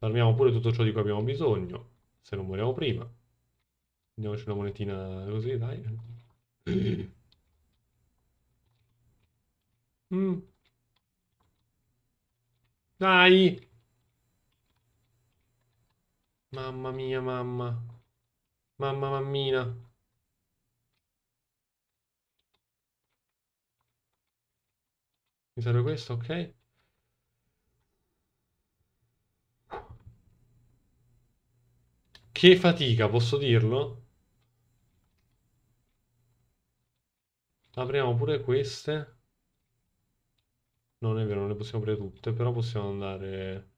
Farmiamo pure tutto ciò di cui abbiamo bisogno, se non moriamo prima. Andiamoci una monetina così, dai. Mm. Dai! Mamma mia, mamma. Mamma mammina. Mi serve questo, ok? Che fatica, posso dirlo? Apriamo pure queste. Non è vero, non le possiamo aprire tutte, però possiamo andare...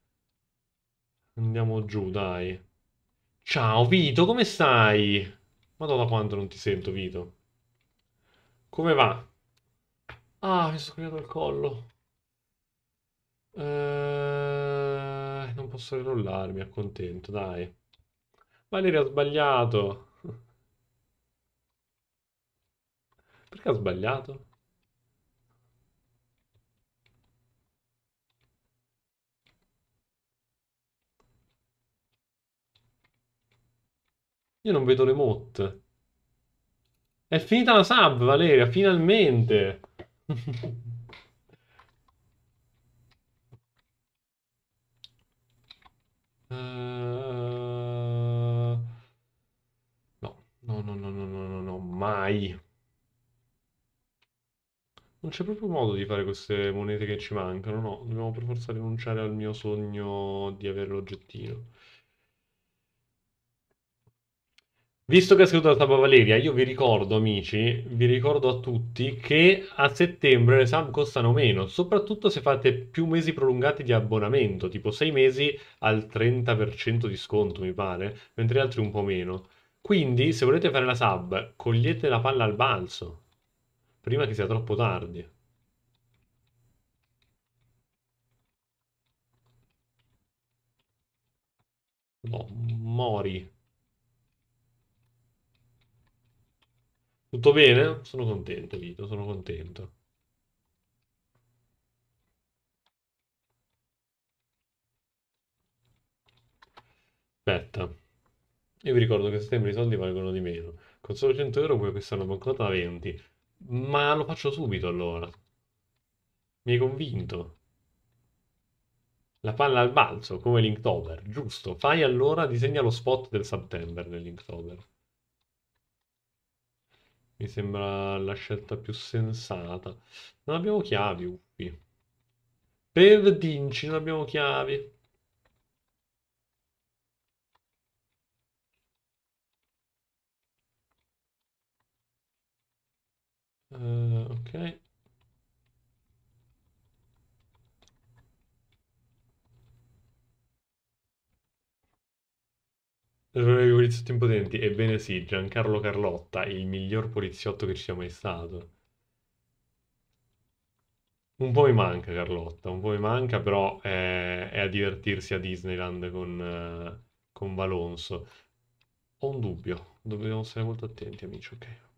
Andiamo giù, dai. Ciao Vito, come stai? Madonna quanto non ti sento, Vito. Come va? Ah, mi sono creato il collo. Eh, non posso rerollarmi, accontento, dai. Valeria ha sbagliato. Perché ha sbagliato? Io non vedo le motte. È finita la sub, Valeria, finalmente! Mai. Non c'è proprio modo di fare queste monete che ci mancano, no? Dobbiamo per forza rinunciare al mio sogno di avere l'oggettino. Visto che è scaduta la Saba Valeria, io vi ricordo, amici, vi ricordo a tutti che a settembre le SAM costano meno, soprattutto se fate più mesi prolungati di abbonamento, tipo 6 mesi al 30% di sconto, mi pare, mentre gli altri un po' meno. Quindi, se volete fare la sub, cogliete la palla al balzo, prima che sia troppo tardi. No, mori. Tutto bene? Sono contento, Vito, sono contento. Aspetta. Io vi ricordo che a settembre i soldi valgono di meno. Con solo 100 euro puoi acquistare una banconota da 20. Ma lo faccio subito allora. Mi hai convinto. La palla al balzo, come Linktober. Giusto. Fai allora, disegna lo spot del September nel Linktober. Mi sembra la scelta più sensata. Non abbiamo chiavi, Uppi. Per Dinci non abbiamo chiavi.
Uh, ok.
Errore di poliziotti impotenti. Ebbene sì, Giancarlo Carlotta, il miglior poliziotto che ci sia mai stato. Un po' mi manca Carlotta, un po' mi manca, però è, è a divertirsi a Disneyland con, eh, con Valonso. Ho un dubbio, dobbiamo stare molto attenti amici, ok?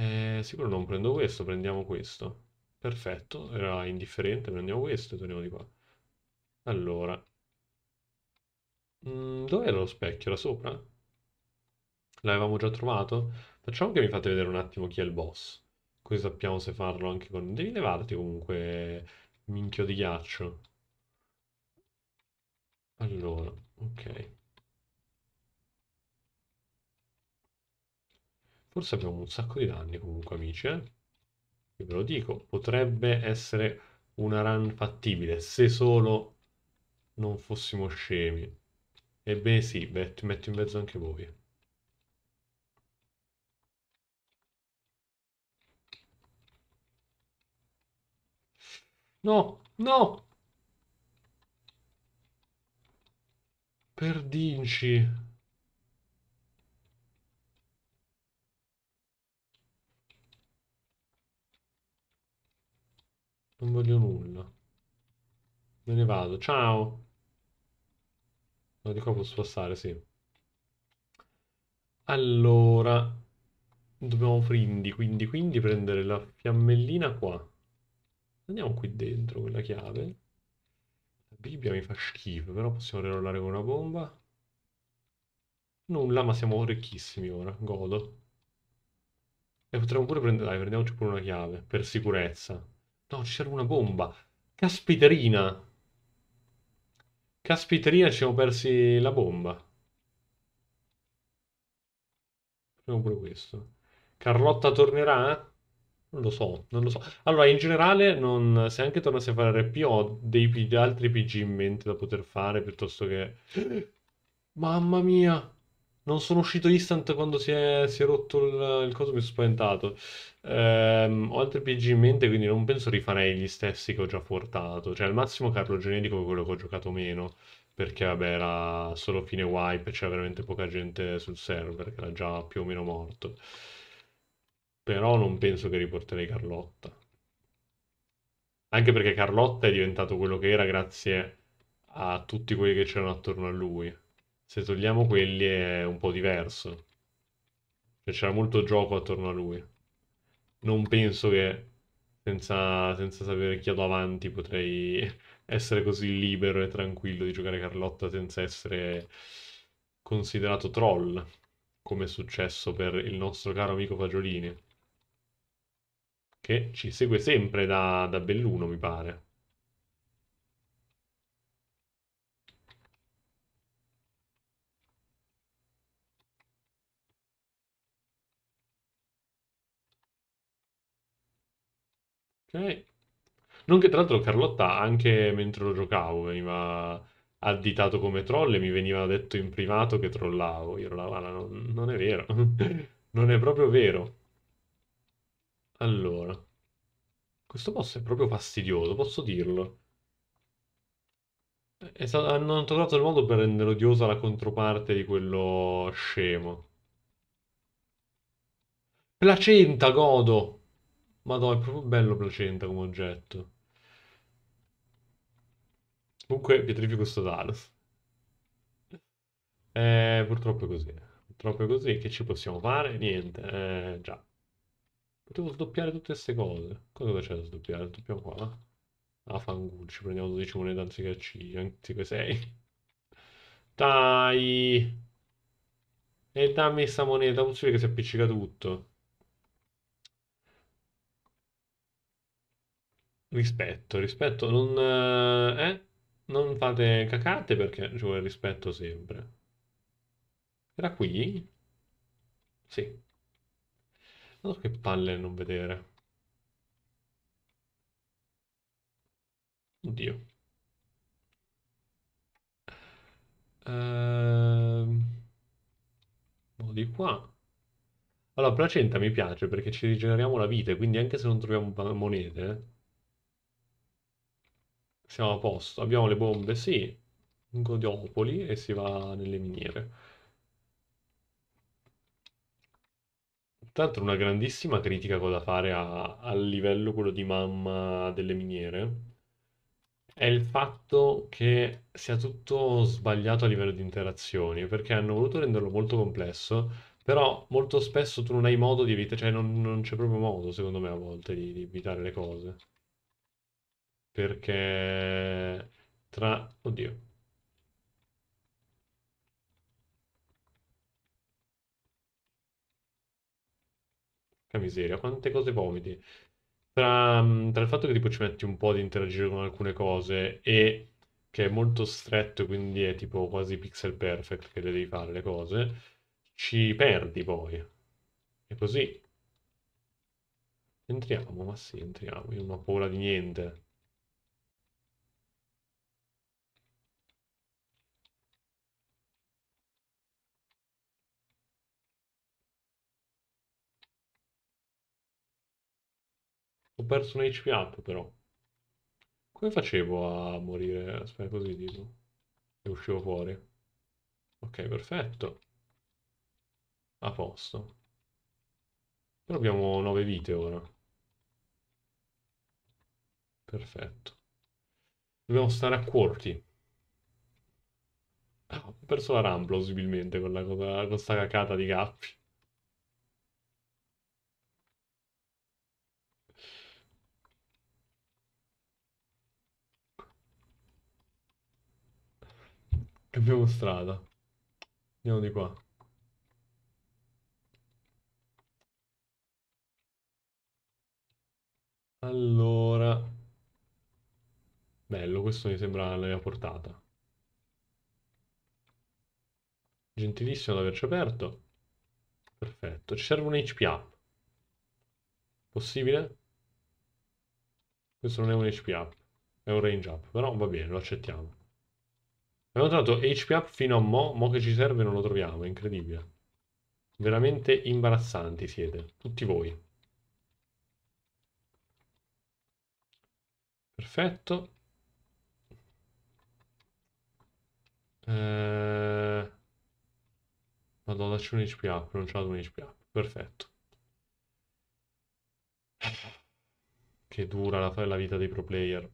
Eh, sicuro non prendo questo, prendiamo questo. Perfetto, era indifferente, prendiamo questo e torniamo di qua. Allora. Mm, Dov'era lo specchio? Là sopra? L'avevamo già trovato? Facciamo che mi fate vedere un attimo chi è il boss. Così sappiamo se farlo anche con... Devi levarti comunque, minchio di ghiaccio. Allora, ok. Forse abbiamo un sacco di danni comunque, amici, eh? Io ve lo dico, potrebbe essere una run fattibile, se solo non fossimo scemi. Ebbene sì, beh, metto in mezzo anche voi. No, no! Perdinci! Non voglio nulla. Me ne vado. Ciao. Ma di qua posso passare, sì. Allora, dobbiamo quindi, quindi, quindi prendere la fiammellina qua. Andiamo qui dentro con la chiave. La Bibbia mi fa schifo, però possiamo rerollare con una bomba. Nulla, ma siamo ricchissimi ora, godo. E potremmo pure prendere... Dai, prendiamoci pure una chiave, per sicurezza. No, ci serve una bomba. Caspiterina. Caspiterina ci siamo persi la bomba. Facciamo pure questo. Carlotta tornerà? Non lo so, non lo so. Allora, in generale, non, se anche tornassi a fare RP, ho dei altri PG in mente da poter fare piuttosto che... Mamma mia! Non sono uscito instant quando si è, si è rotto il, il coso, mi sono spaventato. Ehm, ho altri PG in mente, quindi non penso rifarei gli stessi che ho già portato. Cioè, al massimo Carlo Genetico è quello che ho giocato meno, perché vabbè, era solo fine wipe, c'era veramente poca gente sul server, che era già più o meno morto. Però non penso che riporterei Carlotta. Anche perché Carlotta è diventato quello che era grazie a tutti quelli che c'erano attorno a lui se togliamo quelli è un po' diverso. Cioè c'era molto gioco attorno a lui. Non penso che senza, senza sapere chi ha davanti potrei essere così libero e tranquillo di giocare Carlotta senza essere considerato troll, come è successo per il nostro caro amico Fagiolini, che ci segue sempre da, da Belluno, mi pare. Ok. Non che tra l'altro Carlotta, anche mentre lo giocavo, veniva additato come troll e mi veniva detto in privato che trollavo. Io ero là, "Guarda, no- non è vero. Non è proprio vero. Allora, questo boss è proprio fastidioso, posso dirlo. È stato- hanno trovato il modo per rendere odiosa la controparte di quello scemo. Placenta, godo! Madonna, è proprio bello Placenta come oggetto. Comunque, pietrifico sto Talos. Eh, purtroppo è così. Purtroppo è così. Che ci possiamo fare? Niente. Eh, già. Potevo sdoppiare tutte queste cose. Cosa c'è da sdoppiare? Sdoppiamo qua. A Ah, Ci prendiamo 12 monete anziché, C, anziché 6. Dai! E dammi sta moneta. Non si vede che si appiccica tutto. Rispetto, rispetto, non, eh, eh, non fate cacate perché ci vuole rispetto sempre. Era qui? Sì. Allora che palle non vedere. Oddio. Ehm... di qua. Allora, placenta mi piace perché ci rigeneriamo la vita, quindi anche se non troviamo monete siamo a posto. Abbiamo le bombe, sì. Godiopoli e si va nelle miniere. Tra l'altro una grandissima critica cosa fare a, al livello quello di mamma delle miniere è il fatto che sia tutto sbagliato a livello di interazioni, perché hanno voluto renderlo molto complesso, però molto spesso tu non hai modo di evitare, cioè non, non c'è proprio modo secondo me a volte di, di evitare le cose perché tra... oddio. Che miseria, quante cose vomiti. Tra, mm, tra il fatto che tipo ci metti un po' di interagire con alcune cose e che è molto stretto, quindi è tipo quasi pixel perfect che le devi fare le cose, ci perdi poi. E così. Entriamo, ma sì, entriamo, io non ho paura di niente. Ho perso un HP up però. Come facevo a morire? Aspetta così dico. E uscivo fuori. Ok, perfetto. A posto. Però abbiamo 9 vite ora. Perfetto. Dobbiamo stare a quarti. Ah, ho perso la RAM plausibilmente con, la cosa, con sta cacata di gaffi. Cambiamo strada. Andiamo di qua. Allora. Bello, questo mi sembra la mia portata. Gentilissimo ad averci aperto. Perfetto, ci serve un HP up. Possibile? Questo non è un HP up, è un range up, però va bene, lo accettiamo. Abbiamo trovato HP up fino a mo, mo che ci serve non lo troviamo, è incredibile. Veramente imbarazzanti siete, tutti voi. Perfetto. Eh... Vado a un HP up, non c'è un HP up, perfetto. Che dura la, la vita dei pro player.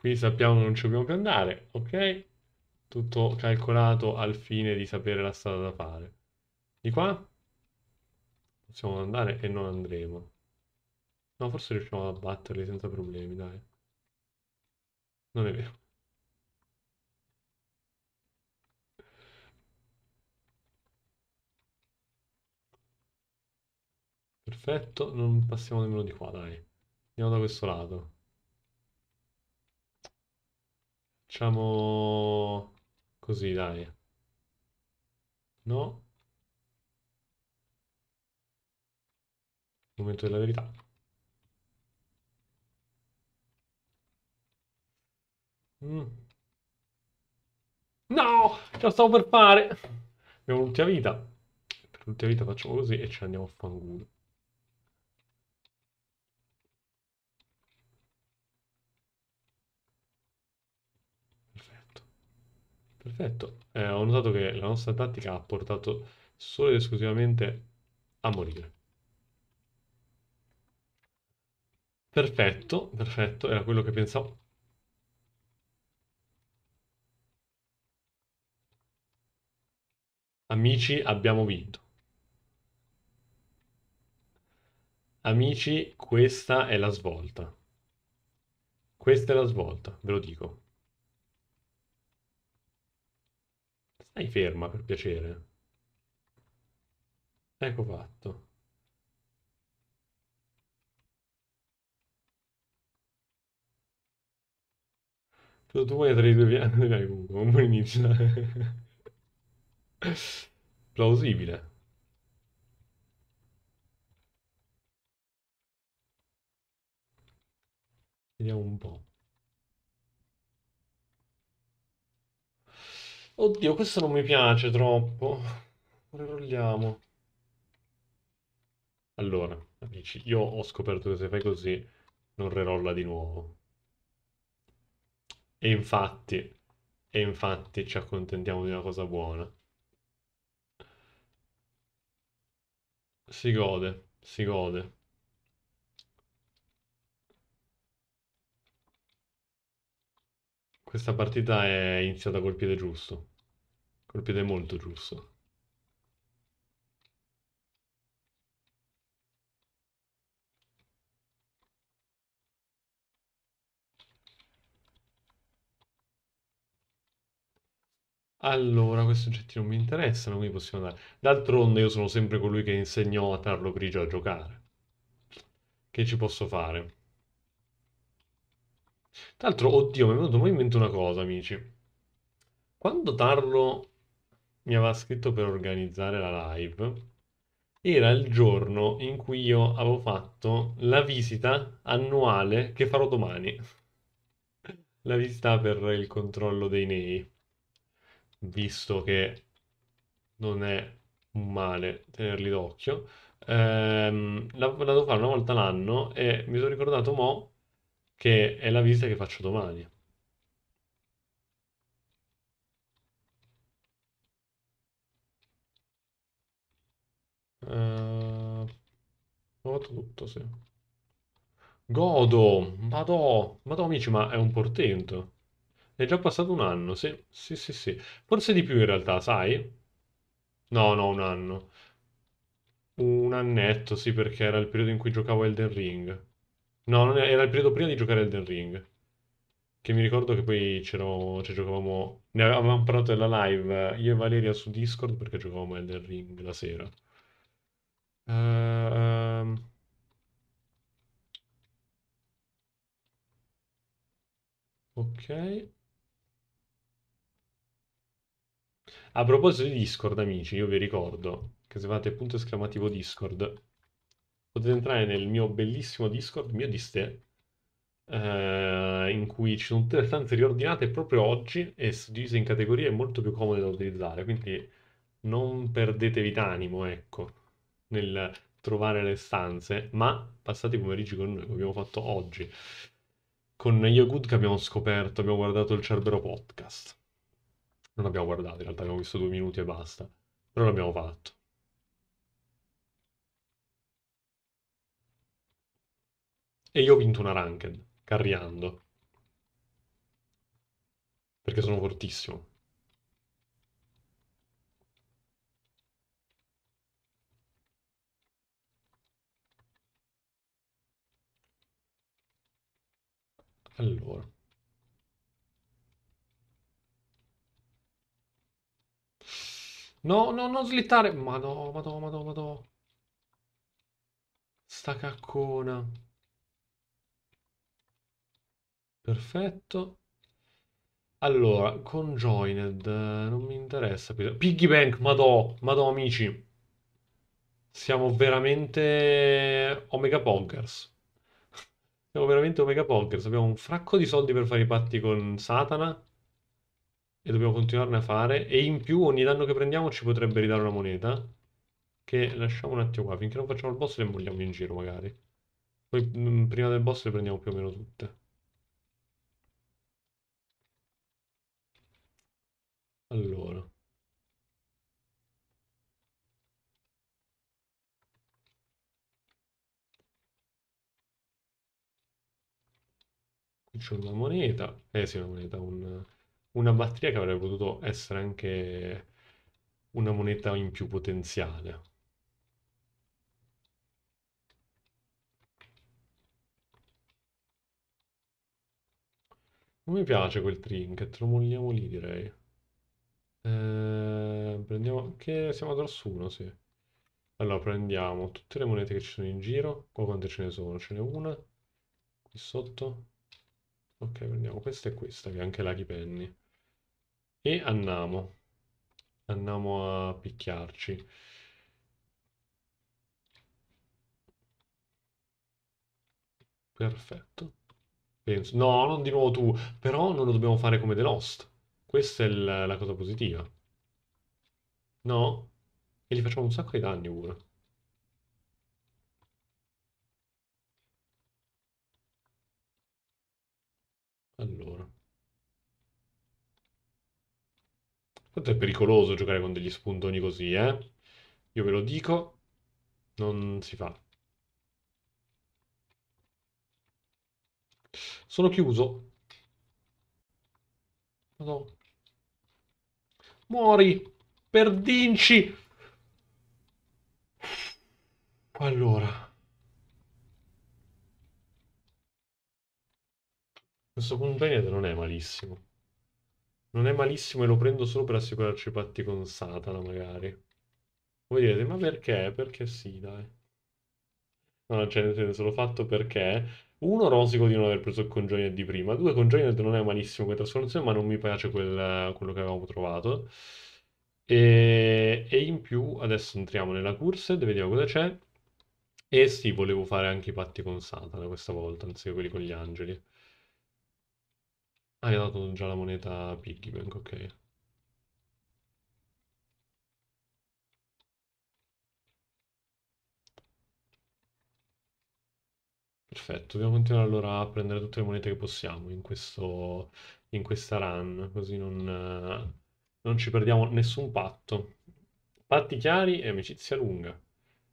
qui sappiamo che non ci dobbiamo più andare, ok? Tutto calcolato al fine di sapere la strada da fare. Di qua possiamo andare e non andremo. No, forse riusciamo ad abbatterli senza problemi, dai. Non è vero. Perfetto, non passiamo nemmeno di qua, dai. Andiamo da questo lato. Facciamo così, dai. No. Momento della verità. Mm. No, ce la stavo per fare. Abbiamo l'ultima vita. Per l'ultima vita facciamo così e ci andiamo a fanculo. Perfetto. Eh, ho notato che la nostra tattica ha portato solo ed esclusivamente a morire. Perfetto, perfetto, era quello che pensavo. Amici, abbiamo vinto. Amici, questa è la svolta. Questa è la svolta, ve lo dico. Stai ferma, per piacere. Ecco fatto. Tu, tu vuoi tra i due piani? Dai, comunque, un buon inizio. Plausibile. Vediamo un po'. Oddio, questo non mi piace troppo. Ora Allora, amici, io ho scoperto che se fai così non rerolla di nuovo. E infatti, e infatti ci accontentiamo di una cosa buona. Si gode, si gode. Questa partita è iniziata col piede giusto. Col piede molto giusto. Allora, questi oggetti non mi interessano, quindi possiamo andare. D'altronde io sono sempre colui che insegnò a Tarlo Grigio a giocare. Che ci posso fare? Tra l'altro, oddio, mi è venuto in mente una cosa, amici. Quando Tarlo mi aveva scritto per organizzare la live, era il giorno in cui io avevo fatto la visita annuale che farò domani. La visita per il controllo dei nei, visto che non è un male tenerli d'occhio. Ehm, la, la devo fare una volta l'anno e mi sono ricordato mo' che è la visita che faccio domani. Uh, ho fatto tutto, sì. Godo, madò, madò amici, ma è un portento. È già passato un anno, sì, sì, sì, sì. Forse di più in realtà, sai? No, no, un anno. Un annetto, sì, perché era il periodo in cui giocavo Elden Ring. No, era il periodo prima di giocare Elden Ring. Che mi ricordo che poi c'eravamo, cioè giocavamo, ne avevamo parlato della live io e Valeria su Discord perché giocavamo Elden Ring la sera. Ehm... ok. A proposito di Discord, amici, io vi ricordo che se fate punto esclamativo Discord potete entrare nel mio bellissimo Discord, mio diste, eh, in cui ci sono tutte le stanze riordinate proprio oggi e suddivise in categorie molto più comode da utilizzare, quindi non perdetevi d'animo, ecco, nel trovare le stanze, ma passate i pomeriggi con noi, come abbiamo fatto oggi. Con Io che abbiamo scoperto, abbiamo guardato il Cerbero Podcast. Non abbiamo guardato, in realtà abbiamo visto due minuti e basta, però l'abbiamo fatto. E io ho vinto una ranked, carriando. Perché sono fortissimo. Allora. No, no, non slittare. Ma no, ma no, ma no, ma no. Sta caccona. Perfetto. Allora, Conjoined, non mi interessa. Piggy Bank, madò, madò amici. Siamo veramente Omega Poggers. Siamo veramente Omega Poggers. Abbiamo un fracco di soldi per fare i patti con Satana. E dobbiamo continuarne a fare. E in più ogni danno che prendiamo ci potrebbe ridare una moneta. Che lasciamo un attimo qua. Finché non facciamo il boss le molliamo in giro magari. Poi mm, prima del boss le prendiamo più o meno tutte. Allora. Qui c'è una moneta, eh sì, una moneta, un, una batteria che avrebbe potuto essere anche una moneta in più potenziale. Non mi piace quel trinket, lo molliamo lì direi. Ehm, prendiamo... Che siamo a Dorsuno, sì. Allora, prendiamo tutte le monete che ci sono in giro. Qua quante ce ne sono? Ce n'è una. Qui sotto. Ok, prendiamo questa e questa, che è anche Lucky Penny. E andiamo. Andiamo a picchiarci. Perfetto. Penso... No, non di nuovo tu. Però non lo dobbiamo fare come The Lost. Questa è la, la cosa positiva. No? E gli facciamo un sacco di danni pure. Allora. Quanto è pericoloso giocare con degli spuntoni così, eh? Io ve lo dico, non si fa. Sono chiuso. No. Muori, perdinci. Allora. Questo congenere non è malissimo. Non è malissimo e lo prendo solo per assicurarci i patti con Satana, magari. Voi direte, ma perché? Perché sì, dai. No, cioè, nel senso, l'ho fatto perché uno, rosico di non aver preso il Conjoined di prima. Due, Conjoined non è malissimo come trasformazione, ma non mi piace quel, quello che avevamo trovato. E, e, in più, adesso entriamo nella corsa e vediamo cosa c'è. E sì, volevo fare anche i patti con Satana questa volta, anziché quelli con gli angeli. Hai ah, dato già la moneta Piggy Bank, ok. Perfetto, dobbiamo continuare allora a prendere tutte le monete che possiamo in questo, in questa run, così non, non ci perdiamo nessun patto. Patti chiari e amicizia lunga.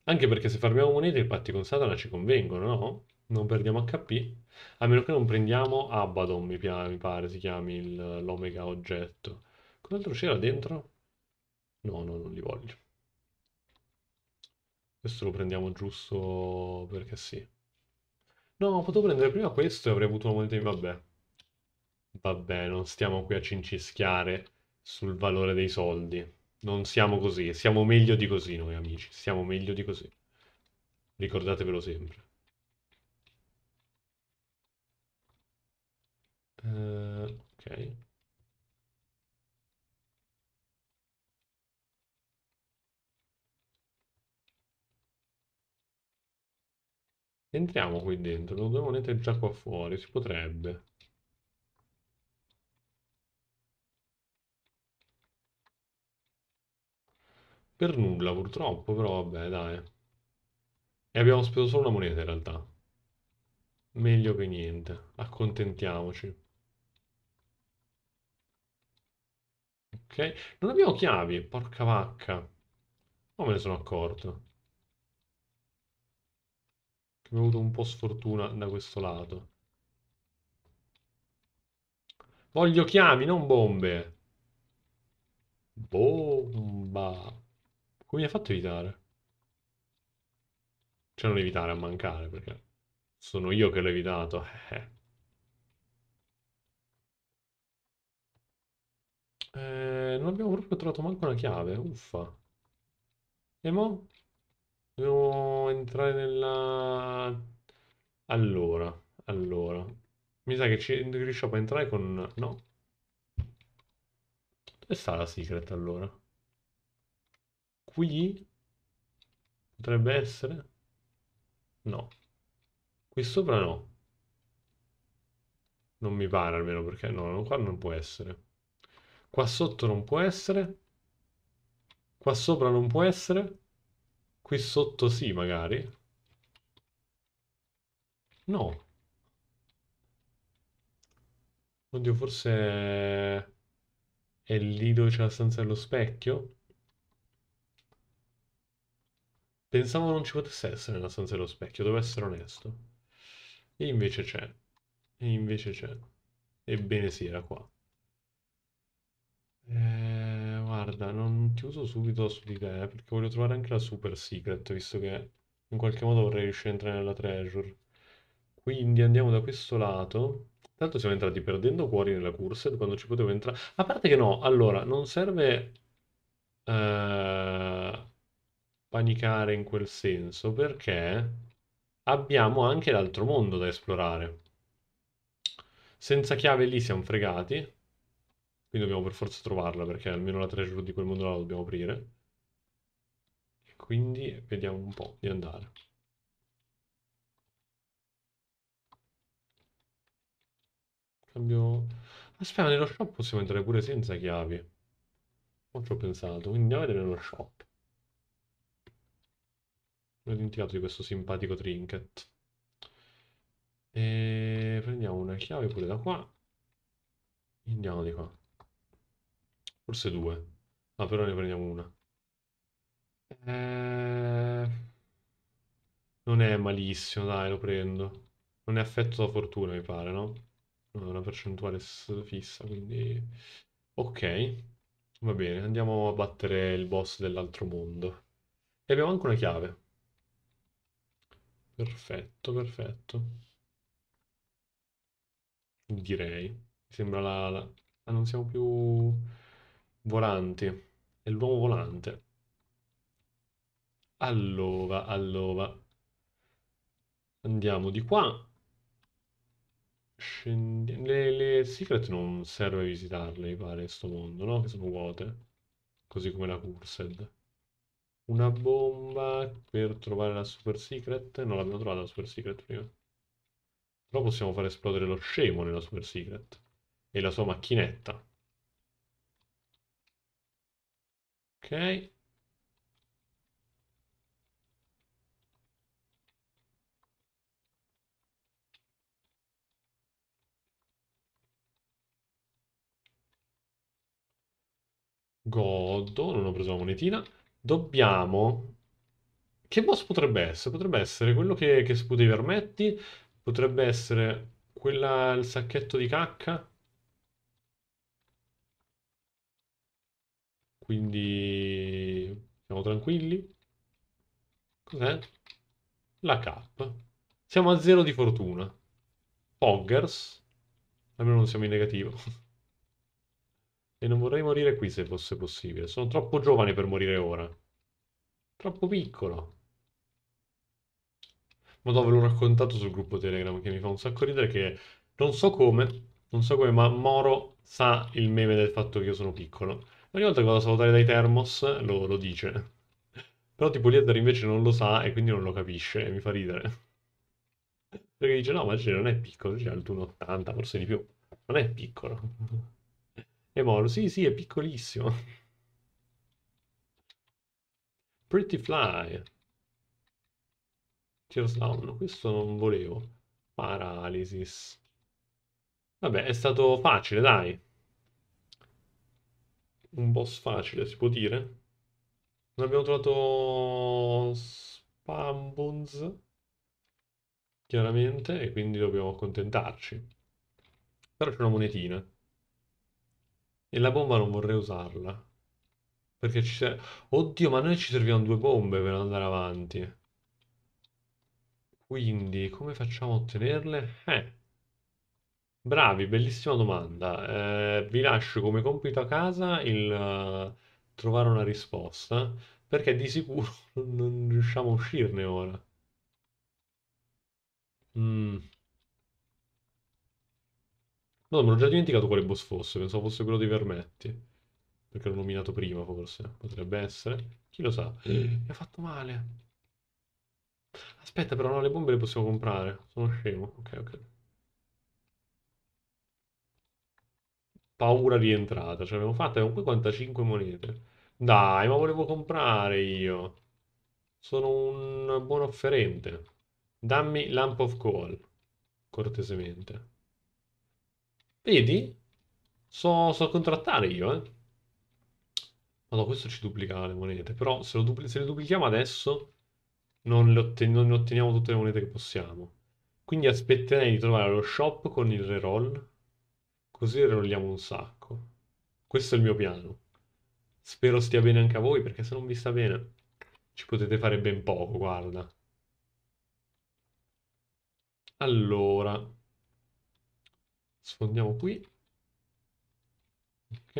Anche perché se farmiamo monete i patti con Satana ci convengono, no? Non perdiamo HP. A meno che non prendiamo Abaddon, mi, pia- mi pare si chiami l'omega oggetto. Cos'altro c'era dentro? No, no, non li voglio. Questo lo prendiamo giusto perché sì. No, potevo prendere prima questo e avrei avuto una moneta di... Vabbè. Vabbè, non stiamo qui a cincischiare sul valore dei soldi. Non siamo così, siamo meglio di così noi amici, siamo meglio di così. Ricordatevelo sempre. Uh, ok. Entriamo qui dentro, le due monete già qua fuori, si potrebbe. Per nulla purtroppo, però vabbè dai. E abbiamo speso solo una moneta in realtà. Meglio che niente, accontentiamoci. Ok, non abbiamo chiavi, porca vacca. Non me ne sono accorto che abbiamo avuto un po' sfortuna da questo lato. Voglio chiami, non bombe. Bomba. Come mi ha fatto evitare? Cioè non evitare a mancare perché sono io che l'ho evitato. Eh. Eh, non abbiamo proprio trovato manco una chiave, uffa. E mo? Devo entrare nella... Allora, allora. Mi sa che ci riusciamo a entrare con... No. Dove sta la secret allora? Qui? Potrebbe essere? No. Qui sopra no. Non mi pare almeno perché... No, qua non può essere. Qua sotto non può essere. Qua sopra non può essere. Qui sotto sì, magari. No. Oddio, forse è lì dove c'è la stanza dello specchio? Pensavo non ci potesse essere nella stanza dello specchio, devo essere onesto. E invece c'è. E invece c'è. Ebbene sì, era qua. Guarda, non chiuso subito su di te, eh, perché voglio trovare anche la super secret, visto che in qualche modo vorrei riuscire a entrare nella treasure. Quindi andiamo da questo lato. Tanto siamo entrati perdendo cuori nella cursed quando ci potevo entrare. A parte che no, allora, non serve eh, panicare in quel senso, perché abbiamo anche l'altro mondo da esplorare. Senza chiave lì siamo fregati. Quindi dobbiamo per forza trovarla perché almeno la treasure di quel mondo la dobbiamo aprire. E quindi vediamo un po' di andare. Cambio... Aspetta, nello shop possiamo entrare pure senza chiavi. Non ci ho pensato, quindi andiamo a vedere nello shop. Mi ho dimenticato di questo simpatico trinket. E prendiamo una chiave pure da qua. Andiamo di qua. Forse due. Ah, però ne prendiamo una. Eh... Non è malissimo, dai, lo prendo. Non è affetto da fortuna, mi pare, no? Una percentuale fissa, quindi... Ok, va bene, andiamo a battere il boss dell'altro mondo. E abbiamo anche una chiave. Perfetto, perfetto. Direi. Mi sembra la... la... Ah, non siamo più... Volanti. È l'uomo volante. Allora, allora. Andiamo di qua. Scendi... Le, le secret non serve visitarle, mi pare, in questo mondo, no? Che sono vuote. Così come la Cursed. Una bomba per trovare la super secret. Non l'abbiamo trovata la super secret prima. Però possiamo far esplodere lo scemo nella super secret. E la sua macchinetta. Ok. Godo, non ho preso la monetina. Dobbiamo... Che boss potrebbe essere? Potrebbe essere quello che, che sputa i vermetti, potrebbe essere quella, il sacchetto di cacca. Quindi siamo tranquilli. Cos'è? La K. Siamo a zero di fortuna. Poggers. Almeno non siamo in negativo. e non vorrei morire qui se fosse possibile. Sono troppo giovane per morire ora. Troppo piccolo. Ma dove l'ho raccontato sul gruppo Telegram che mi fa un sacco ridere che non so come, non so come, ma Moro sa il meme del fatto che io sono piccolo. Ogni volta che vado a salutare dai Thermos lo, lo dice. Però tipo Liedder invece non lo sa e quindi non lo capisce e mi fa ridere. Perché dice no, ma Gene non è piccolo, c'è alto 1,80, forse di più. Non è piccolo. E Moro, sì, sì, è piccolissimo. Pretty Fly. Tears Down, questo non volevo. Paralysis. Vabbè, è stato facile, dai un boss facile, si può dire. Non abbiamo trovato Spambuns, chiaramente, e quindi dobbiamo accontentarci. Però c'è una monetina. E la bomba non vorrei usarla. Perché ci serve... Oddio, ma noi ci serviamo due bombe per andare avanti. Quindi, come facciamo a ottenerle? Eh... Bravi, bellissima domanda. Eh, vi lascio come compito a casa il eh, trovare una risposta, perché di sicuro non riusciamo a uscirne ora. Mm. No, me l'ho già dimenticato quale boss fosse, pensavo fosse quello dei Vermetti, perché l'ho nominato prima forse, potrebbe essere. Chi lo sa? Mi ha fatto male. Aspetta però, no, le bombe le possiamo comprare, sono scemo. Ok, ok. paura rientrata. Cioè, abbiamo fatto abbiamo qui 45 monete. Dai, ma volevo comprare io. Sono un buon offerente. Dammi Lamp of Coal, cortesemente. Vedi? So, so contrattare io, eh. Allora, questo ci duplica le monete, però se, dupli se le duplichiamo adesso non ne, non otteniamo tutte le monete che possiamo. Quindi aspetterei di trovare lo shop con il reroll Così rulliamo un sacco. Questo è il mio piano. Spero stia bene anche a voi, perché se non vi sta bene ci potete fare ben poco, guarda. Allora, sfondiamo qui. Ok.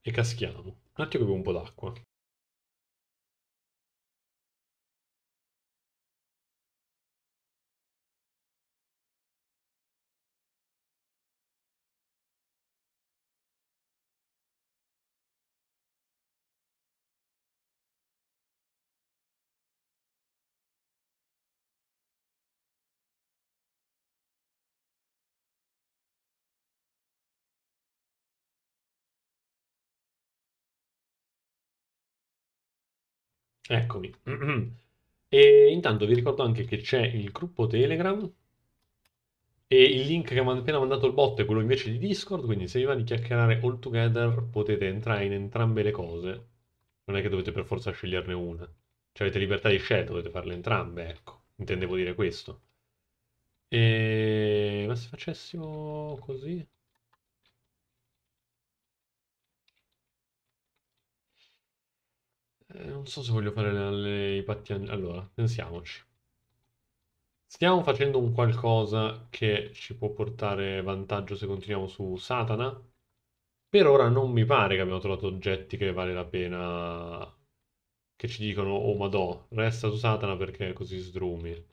E caschiamo. Un attimo bevo un po' d'acqua. Eccomi.
E intanto vi ricordo anche che c'è il gruppo Telegram e il link che mi ha appena mandato il bot è quello invece di Discord, quindi se vi va di chiacchierare all together potete entrare in entrambe le cose. Non è che dovete per forza sceglierne una. Cioè avete libertà di scelta, dovete farle entrambe, ecco. Intendevo dire questo. E... Ma se facessimo così... Eh, non so se voglio fare le, le, i patti... Allora, pensiamoci. Stiamo facendo un qualcosa che ci può portare vantaggio se continuiamo su Satana? Per ora non mi pare che abbiamo trovato oggetti che vale la pena... che ci dicono, oh madò, resta su Satana perché è così sdrumi.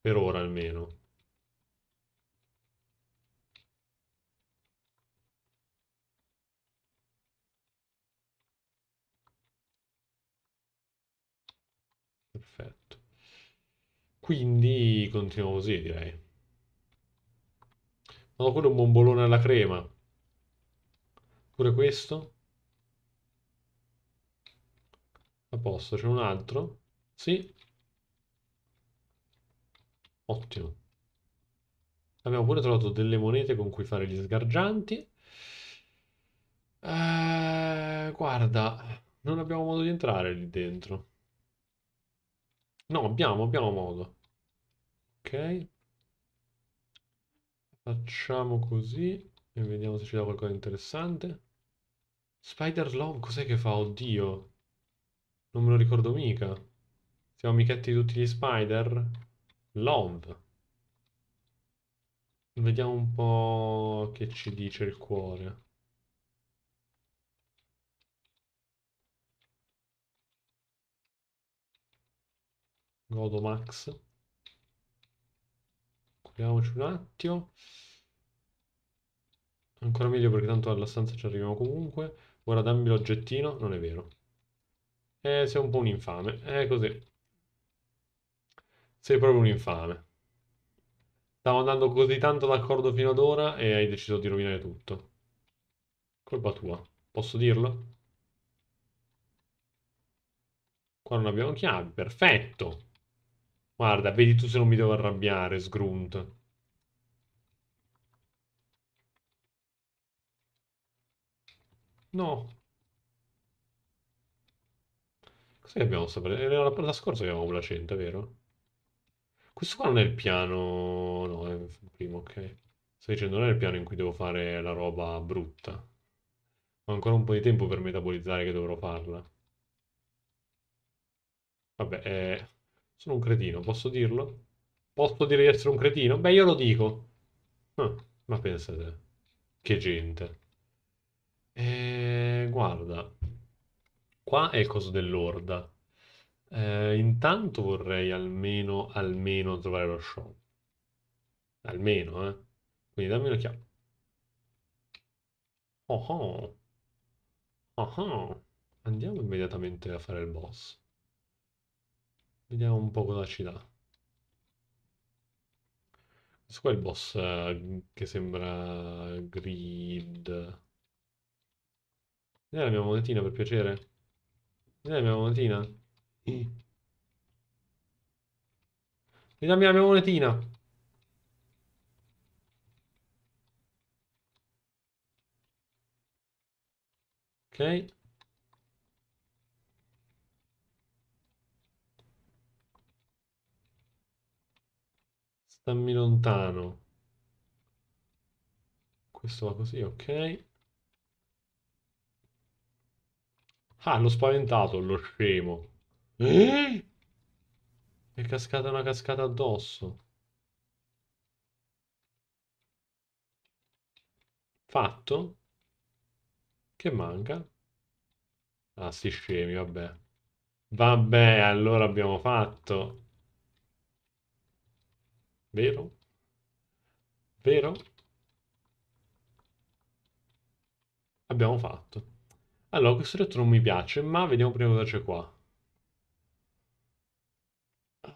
Per ora almeno. Quindi continuiamo così, direi. No, quello è un bombolone alla crema. Pure questo. A posto, c'è un altro. Sì. Ottimo. Abbiamo pure trovato delle monete con cui fare gli sgargianti. Eh, guarda, non abbiamo modo di entrare lì dentro. No, abbiamo, abbiamo modo. Ok. Facciamo così e vediamo se ci dà qualcosa di interessante. Spider Love cos'è che fa? Oddio. Non me lo ricordo mica. Siamo amichetti di tutti gli spider? Love. Vediamo un po' che ci dice il cuore. Godo Max. Curiamoci un attimo. Ancora meglio perché tanto alla stanza ci arriviamo comunque. Ora dammi l'oggettino, non è vero. Eh, sei un po' un infame. è eh, così. Sei proprio un infame. Stavo andando così tanto d'accordo fino ad ora e hai deciso di rovinare tutto. Colpa tua. Posso dirlo? Qua non abbiamo chiavi, perfetto. Guarda, vedi tu se non mi devo arrabbiare, sgrunt. No. Cos'è che abbiamo sopra? Era la, la scorsa che avevamo placenta, vero? Questo qua non è il piano... No, è il primo, ok. Stai dicendo, non è il piano in cui devo fare la roba brutta. Ho ancora un po' di tempo per metabolizzare che dovrò farla. Vabbè, eh... Sono un cretino, posso dirlo? Posso dire di essere un cretino? Beh, io lo dico. Ah, ma pensate, che gente. Eh, guarda, qua è il coso dell'orda. Eh, intanto vorrei almeno, almeno trovare lo show. Almeno, eh. Quindi dammi un'occhiata. Oh oh. Oh oh. Andiamo immediatamente a fare il boss. Vediamo un po' cosa ci dà. Questo qua è il boss eh, che sembra grid. Vediamo la mia monetina per piacere. Vediamo la mia monetina. Mm. Vediamo la mia monetina. Ok. Stammi lontano. Questo va così, ok. Ah, l'ho spaventato, lo scemo.
Eh?
È cascata una cascata addosso. Fatto? Che manca? Ah, si scemi, vabbè. Vabbè, allora abbiamo fatto. Vero? Vero? Abbiamo fatto. Allora, questo retto non mi piace, ma vediamo prima cosa c'è qua.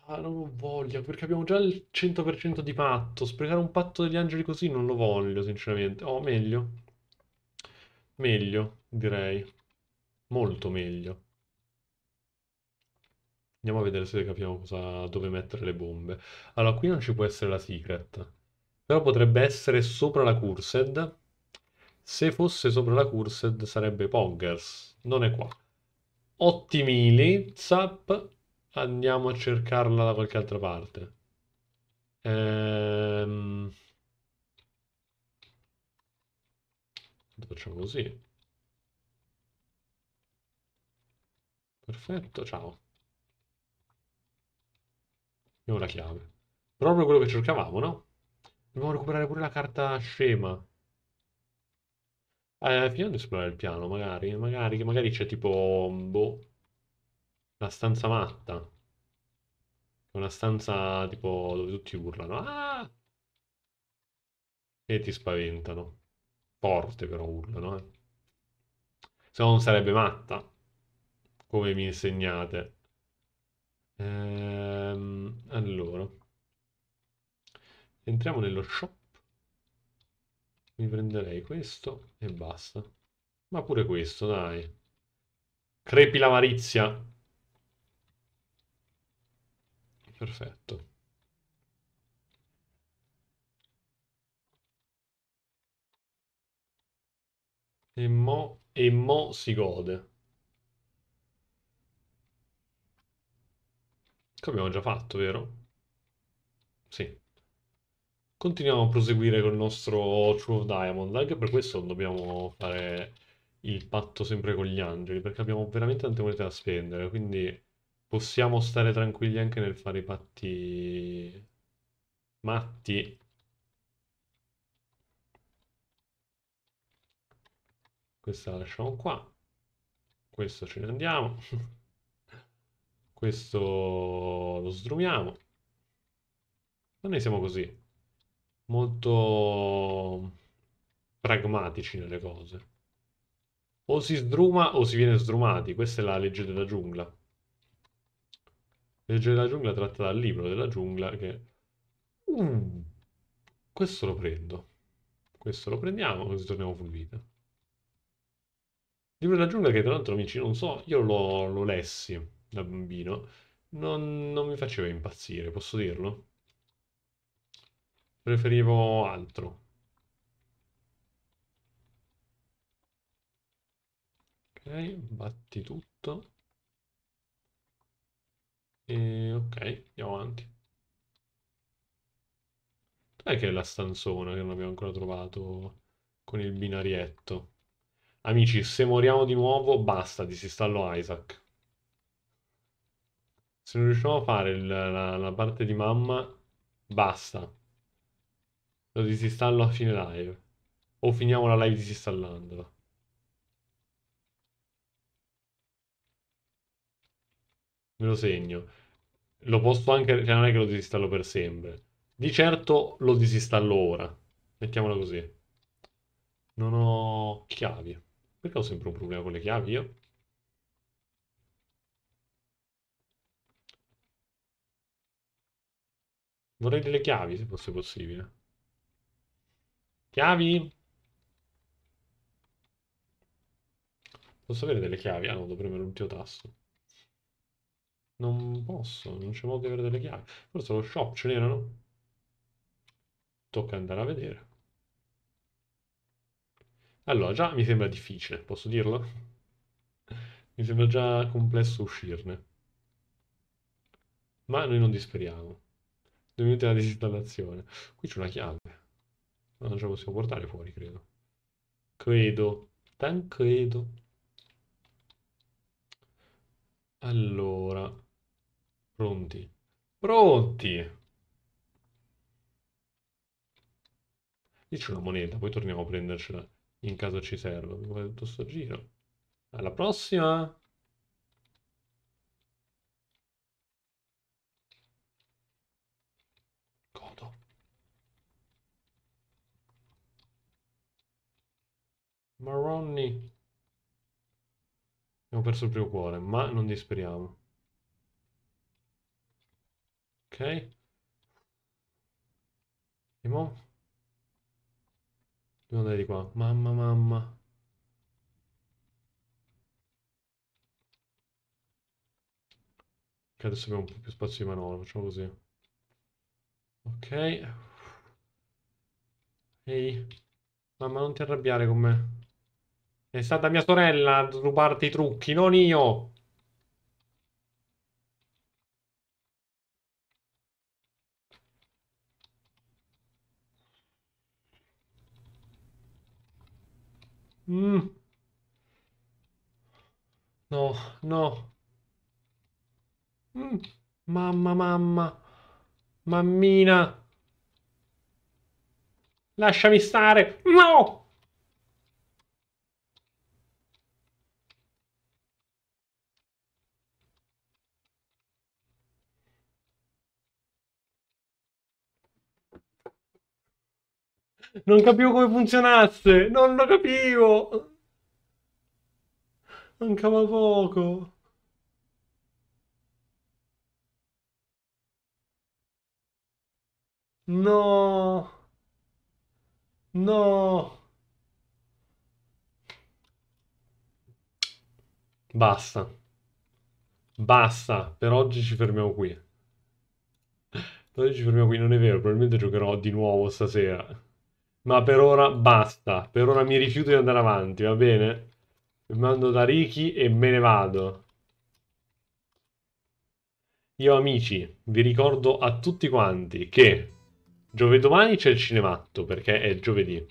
Ah, non ho voglia, perché abbiamo già il 100% di patto. Sprecare un patto degli angeli così non lo voglio, sinceramente. Oh, meglio. Meglio, direi. Molto meglio. Andiamo a vedere se capiamo cosa, dove mettere le bombe. Allora, qui non ci può essere la secret. Però potrebbe essere sopra la cursed. Se fosse sopra la cursed sarebbe Poggers. Non è qua. Ottimili, zap. Andiamo a cercarla da qualche altra parte. Ehm... Facciamo così. Perfetto, ciao. Abbiamo la chiave. Proprio quello che cercavamo, no? Dobbiamo recuperare pure la carta scema. Eh, finiamo di esplorare il piano, magari. Magari, magari c'è tipo... Boh. La stanza matta. una stanza tipo dove tutti urlano. Ah! E ti spaventano. Forte però urlano, eh. Se no non sarebbe matta. Come mi insegnate. Ehm, allora, entriamo nello shop. Mi prenderei questo e basta. Ma pure questo, dai. Crepi l'avarizia. Perfetto. E mo, e mo si gode. Che abbiamo già fatto, vero? Sì. Continuiamo a proseguire col nostro True of Diamond, anche per questo non dobbiamo fare il patto sempre con gli angeli, perché abbiamo veramente tante monete da spendere, quindi possiamo stare tranquilli anche nel fare i patti matti. Questa la lasciamo qua. Questo ce ne andiamo. Questo lo sdrumiamo. Ma noi siamo così. Molto pragmatici nelle cose. O si sdruma o si viene sdrumati. Questa è la legge della giungla. legge della giungla tratta dal libro della giungla che... Mm, questo lo prendo. Questo lo prendiamo così torniamo full vita. Libro della giungla che tra l'altro amici non so, io lo, lo lessi da bambino, non, non mi faceva impazzire, posso dirlo? Preferivo altro. Ok, batti tutto. E ok, andiamo avanti. Dov'è che è la stanzona che non abbiamo ancora trovato con il binarietto? Amici, se moriamo di nuovo, basta, disinstallo Isaac. Se non riusciamo a fare il- la, la parte di mamma, basta. Lo disinstallo a fine live. O finiamo la live disinstallandola. Me lo segno. Lo posso anche... Cioè non è che lo disinstallo per sempre. Di certo lo disinstallo ora. Mettiamola così. Non ho chiavi. Perché ho sempre un problema con le chiavi io? Vorrei delle chiavi, se fosse possibile. Chiavi? Posso avere delle chiavi? Ah no, devo premere l'ultimo tasto. Non posso, non c'è modo di avere delle chiavi. Forse lo shop ce n'erano? Tocca andare a vedere. Allora, già mi sembra difficile, posso dirlo? mi sembra già complesso uscirne. Ma noi non disperiamo. Due minuti alla disinstallazione. Qui c'è una chiave. Ma non ce la possiamo portare fuori, credo. Credo. Tan credo. Allora. Pronti. Pronti! Lì c'è una moneta, poi torniamo a prendercela in caso ci serva. Mi vuole tutto sto giro. Alla prossima! Marroni. Abbiamo perso il primo cuore, ma non disperiamo. Ok. E Dobbiamo andare di qua. Mamma, mamma. Ok, adesso abbiamo un po' più spazio di manovra, facciamo così. Ok. Ehi. Mamma, non ti arrabbiare con me. È stata mia sorella a rubarti i trucchi, non io. Mm. No, no. Mm. Mamma, mamma. Mammina. Lasciami stare. No! Non capivo come funzionasse. Non lo capivo. Mancava poco.
No.
No. Basta. Basta. Per oggi ci fermiamo qui. Per oggi ci fermiamo qui, non è vero. Probabilmente giocherò di nuovo stasera. Ma per ora basta. Per ora mi rifiuto di andare avanti, va bene? Mi mando da Ricky e me ne vado. Io amici, vi ricordo a tutti quanti che giovedì domani c'è il cinematto, perché è giovedì.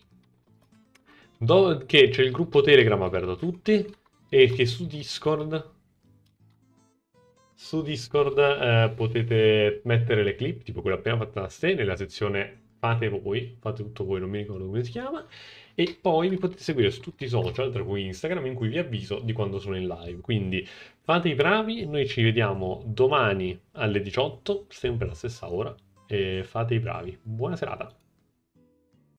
che c'è il gruppo Telegram aperto a tutti e che su Discord su Discord eh, potete mettere le clip, tipo quella appena fatta da Ste, nella sezione fate voi, fate tutto voi, non mi ricordo come si chiama, e poi mi potete seguire su tutti i social, tra cui Instagram, in cui vi avviso di quando sono in live. Quindi fate i bravi, noi ci vediamo domani alle 18, sempre alla stessa ora, e fate i bravi. Buona serata!